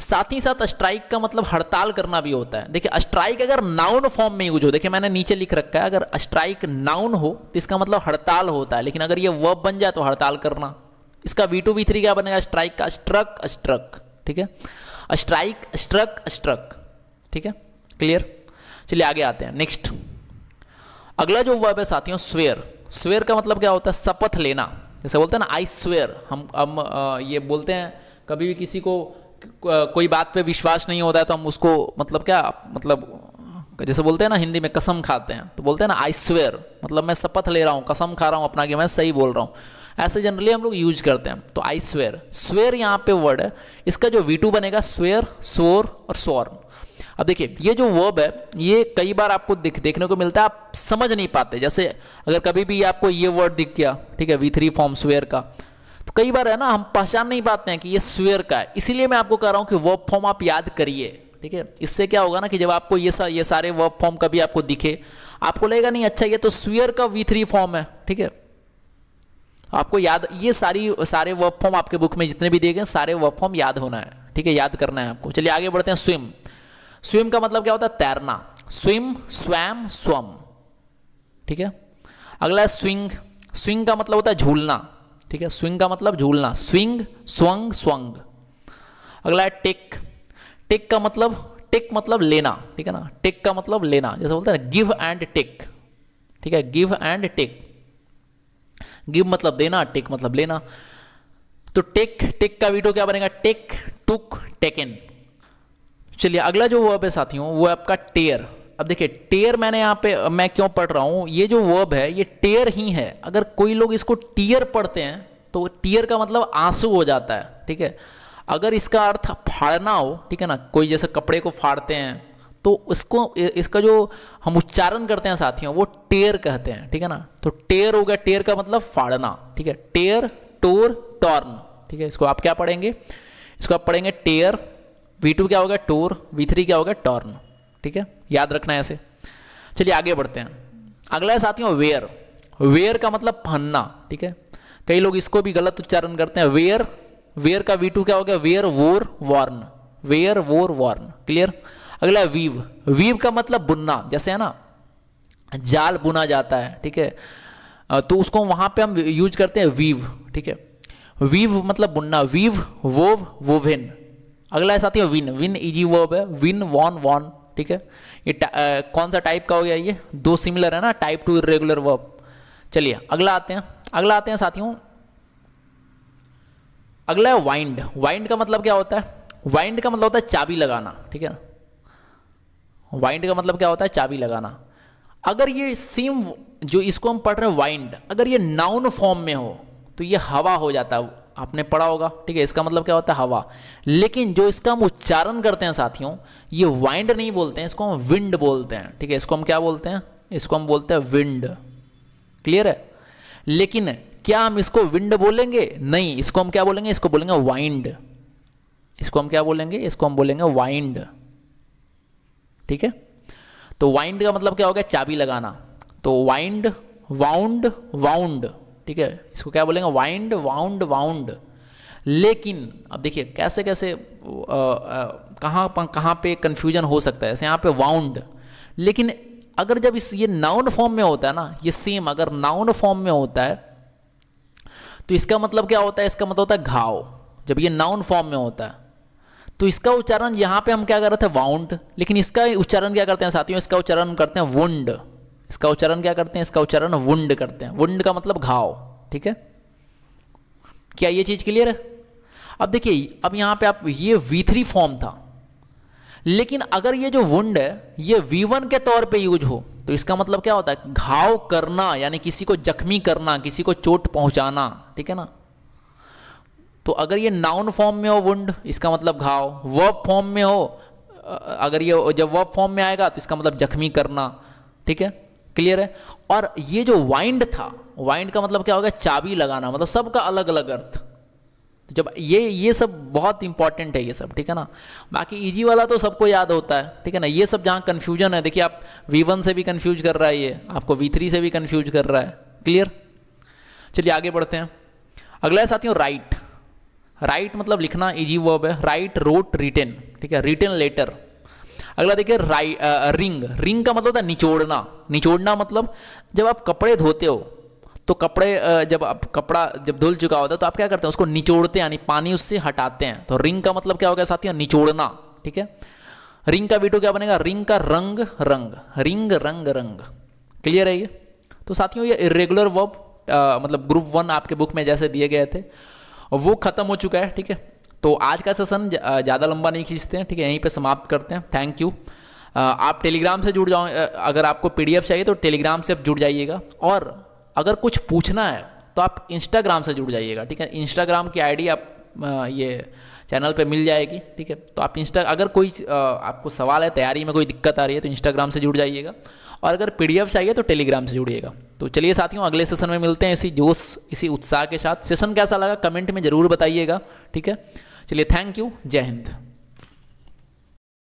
साथ ही साथ स्ट्राइक का मतलब हड़ताल करना भी होता है देखिए स्ट्राइक अगर नाउन फॉर्म में यूज हो देखिए मैंने नीचे लिख रखा है अगर स्ट्राइक नाउन हो तो इसका मतलब हड़ताल होता है लेकिन अगर ये वर्ब बन जाए तो हड़ताल करना इसका वी टू वी थ्री क्या बनेगा स्ट्राइक का स्ट्रक स्ट्रक ठीक है स्ट्राइक स्ट्रक स्ट्रक ठीक है क्लियर चलिए आगे आते हैं नेक्स्ट अगला जो वर्ब है साथियों स्वेयर स्वेयर का मतलब क्या होता है शपथ लेना जैसे बोलते हैं ना आई स्वेयर हम हम ये बोलते हैं कभी भी किसी को कोई बात पे विश्वास नहीं होता है तो हम उसको मतलब क्या मतलब जैसे बोलते हैं ना हिंदी में कसम खाते हैं तो बोलते हैं ना आई स्वेयर मतलब मैं शपथ ले रहा हूँ कसम खा रहा हूँ अपना कि मैं सही बोल रहा हूँ ऐसे जनरली हम लोग यूज करते हैं तो आई स्वेयर स्वेयर यहाँ पे वर्ड है इसका जो वीटू बनेगा स्वेयर सोर और स्वर अब देखिए ये जो वर्ब है ये कई बार आपको दिख देखने को मिलता है आप समझ नहीं पाते जैसे अगर कभी भी आपको ये वर्ड दिख गया ठीक है वी थ्री फॉर्म स्वेयर का कई बार है ना हम पहचान नहीं पाते हैं कि ये स्वेयर का है इसीलिए मैं आपको कह रहा हूँ कि वर्ब फॉर्म आप याद करिए ठीक है इससे क्या होगा ना कि जब आपको ये सा, ये सारे वर्क फॉर्म कभी आपको दिखे आपको लगेगा नहीं अच्छा ये तो स्वेयर का वी थ्री फॉर्म है ठीक है आपको याद ये सारी सारे वर्क फॉर्म आपके बुक में जितने भी दिए गए सारे वर्क फॉर्म याद होना है ठीक है याद करना है आपको चलिए आगे बढ़ते हैं स्विम स्विम का मतलब क्या होता है तैरना स्विम स्वैम स्वम ठीक है अगला है स्विंग स्विंग का मतलब होता है झूलना ठीक है स्विंग का मतलब झूलना स्विंग स्वंग स्वंग अगला है टेक टेक का मतलब टिक मतलब लेना ठीक है ना टेक का मतलब लेना जैसे बोलते हैं गिव एंड टेक ठीक है गिव एंड टेक गिव मतलब देना टिक मतलब लेना तो टेक टिक का वीडियो क्या बनेगा टेक टुक टेकन चलिए अगला जो वर्ब है साथियों वो है आपका टेयर अब देखिए टेयर मैंने यहाँ पे मैं क्यों पढ़ रहा हूँ ये जो वर्ब है ये टेयर ही है अगर कोई लोग इसको टीयर पढ़ते हैं तो टीयर का मतलब आंसू हो जाता है ठीक है अगर इसका अर्थ फाड़ना हो ठीक है ना कोई जैसे कपड़े को फाड़ते हैं तो इसको इसका जो हम उच्चारण करते हैं साथियों वो टेयर कहते हैं ठीक है ना तो टेयर हो गया टेयर का मतलब फाड़ना ठीक है टेयर टोर टॉर्न ठीक है इसको आप क्या पढ़ेंगे इसको आप पढ़ेंगे टेयर वी टू क्या होगा टोर वी थ्री क्या होगा टॉर्न ठीक है याद रखना ऐसे चलिए आगे बढ़ते हैं अगला है साथियों वेयर वेयर का मतलब पहनना ठीक है कई लोग इसको भी गलत उच्चारण करते हैं वेयर वेयर का वी टू क्या हो गया wear wore worn wear wore worn clear अगला वीव वीव का मतलब बुनना जैसे है ना जाल बुना जाता है ठीक है तो उसको वहां पे हम यूज करते हैं वीव ठीक है वीव मतलब बुनना वीव वोव वोवेन अगला है साथियों विन विन इजी वर्ब है विन वॉन वॉन ठीक है ये आ, कौन सा टाइप का हो गया ये दो सिमिलर है ना टाइप टू इरेगुलर वर्ब चलिए अगला आते हैं अगला आते हैं साथियों अगला है वाइंड वाइंड का मतलब क्या होता है वाइंड का मतलब होता है चाबी लगाना ठीक है ना वाइंड का मतलब क्या होता है चाबी लगाना अगर ये सेम जो इसको हम पढ़ रहे हैं वाइंड अगर ये नाउन फॉर्म में हो तो ये हवा हो जाता है आपने पढ़ा होगा ठीक है इसका मतलब क्या होता है हवा लेकिन जो इसका हम उच्चारण करते हैं साथियों ये वाइंड नहीं बोलते हैं इसको हम विंड बोलते हैं ठीक है इसको हम क्या बोलते हैं इसको हम बोलते हैं विंड क्लियर है लेकिन क्या हम इसको विंड बोलेंगे नहीं इसको हम क्या बोलेंगे इसको बोलेंगे वाइंड इसको हम क्या बोलेंगे इसको हम बोलेंगे वाइंड ठीक है तो वाइंड का मतलब क्या हो गया चाबी लगाना तो वाइंड वाउंड वाउंड ठीक है इसको क्या बोलेंगे वाइंड वाउंड वाउंड लेकिन अब देखिए कैसे कैसे कहाँ कहाँ पे कन्फ्यूजन हो सकता है जैसे यहाँ पे वाउंड लेकिन अगर जब इस ये नाउन फॉर्म में होता है ना ये सेम अगर नाउन फॉर्म में होता है तो इसका मतलब क्या होता है इसका मतलब होता है घाव जब ये नाउन फॉर्म में होता है तो इसका उच्चारण यहाँ पे हम क्या कर रहे थे वाउंड लेकिन इसका उच्चारण क्या करते हैं साथियों इसका उच्चारण करते हैं वुंड इसका उच्चारण क्या करते हैं इसका उच्चारण वुंड करते हैं वुंड का मतलब घाव ठीक है क्या ये चीज़ क्लियर है अब देखिए अब यहां पे आप ये V3 फॉर्म था लेकिन अगर ये जो वुंड है ये V1 के तौर पे यूज हो तो इसका मतलब क्या होता है घाव करना यानी किसी को जख्मी करना किसी को चोट पहुंचाना ठीक है ना तो अगर ये नाउन फॉर्म में हो वुंड इसका मतलब घाव वर्ब फॉर्म में हो अगर ये जब वर्ब फॉर्म में आएगा तो इसका मतलब जख्मी करना ठीक है क्लियर है और ये जो वाइंड था वाइंड का मतलब क्या हो गया चाबी लगाना मतलब सबका अलग अलग अर्थ तो जब ये ये सब बहुत इंपॉर्टेंट है ये सब ठीक है ना बाकी इजी e वाला तो सबको याद होता है ठीक है ना ये सब जहाँ कन्फ्यूजन है देखिए आप वी वन से भी कन्फ्यूज कर रहा है ये आपको वी थ्री से भी कन्फ्यूज कर रहा है क्लियर चलिए आगे बढ़ते हैं अगला है साथियों राइट राइट मतलब लिखना इजी e वर्ब है राइट रोट रिटेन ठीक है रिटेन लेटर अगला देखिए राइ रिंग रिंग का मतलब है निचोड़ना निचोड़ना मतलब जब आप कपड़े धोते हो तो कपड़े जब आप कपड़ा जब धुल चुका होता है तो आप क्या करते हैं उसको निचोड़ते हैं यानी पानी उससे हटाते हैं तो रिंग का मतलब क्या हो गया साथियों निचोड़ना ठीक है रिंग का वीटो क्या बनेगा रिंग का रंग रंग रिंग रंग रंग क्लियर है ये तो साथियों ये इरेगुलर वर्ब मतलब ग्रुप वन आपके बुक में जैसे दिए गए थे वो खत्म हो चुका है ठीक है तो आज का सेशन ज़्यादा लंबा नहीं खींचते हैं ठीक है यहीं पर समाप्त करते हैं थैंक यू आप टेलीग्राम से जुड़ जाओ अगर आपको पी चाहिए तो टेलीग्राम से आप जुड़ जाइएगा और अगर कुछ पूछना है तो आप इंस्टाग्राम से जुड़ जाइएगा ठीक है इंस्टाग्राम की आईडी आप ये चैनल पे मिल जाएगी ठीक है तो आप इंस्टा अगर कोई आपको सवाल है तैयारी में कोई दिक्कत आ रही है तो इंस्टाग्राम से जुड़ जाइएगा और अगर पीडीएफ चाहिए तो टेलीग्राम से जुड़िएगा तो चलिए साथियों अगले सेशन में मिलते हैं इसी जोश इसी उत्साह के साथ सेशन कैसा लगा कमेंट में ज़रूर बताइएगा ठीक है चलिए थैंक यू जय हिंद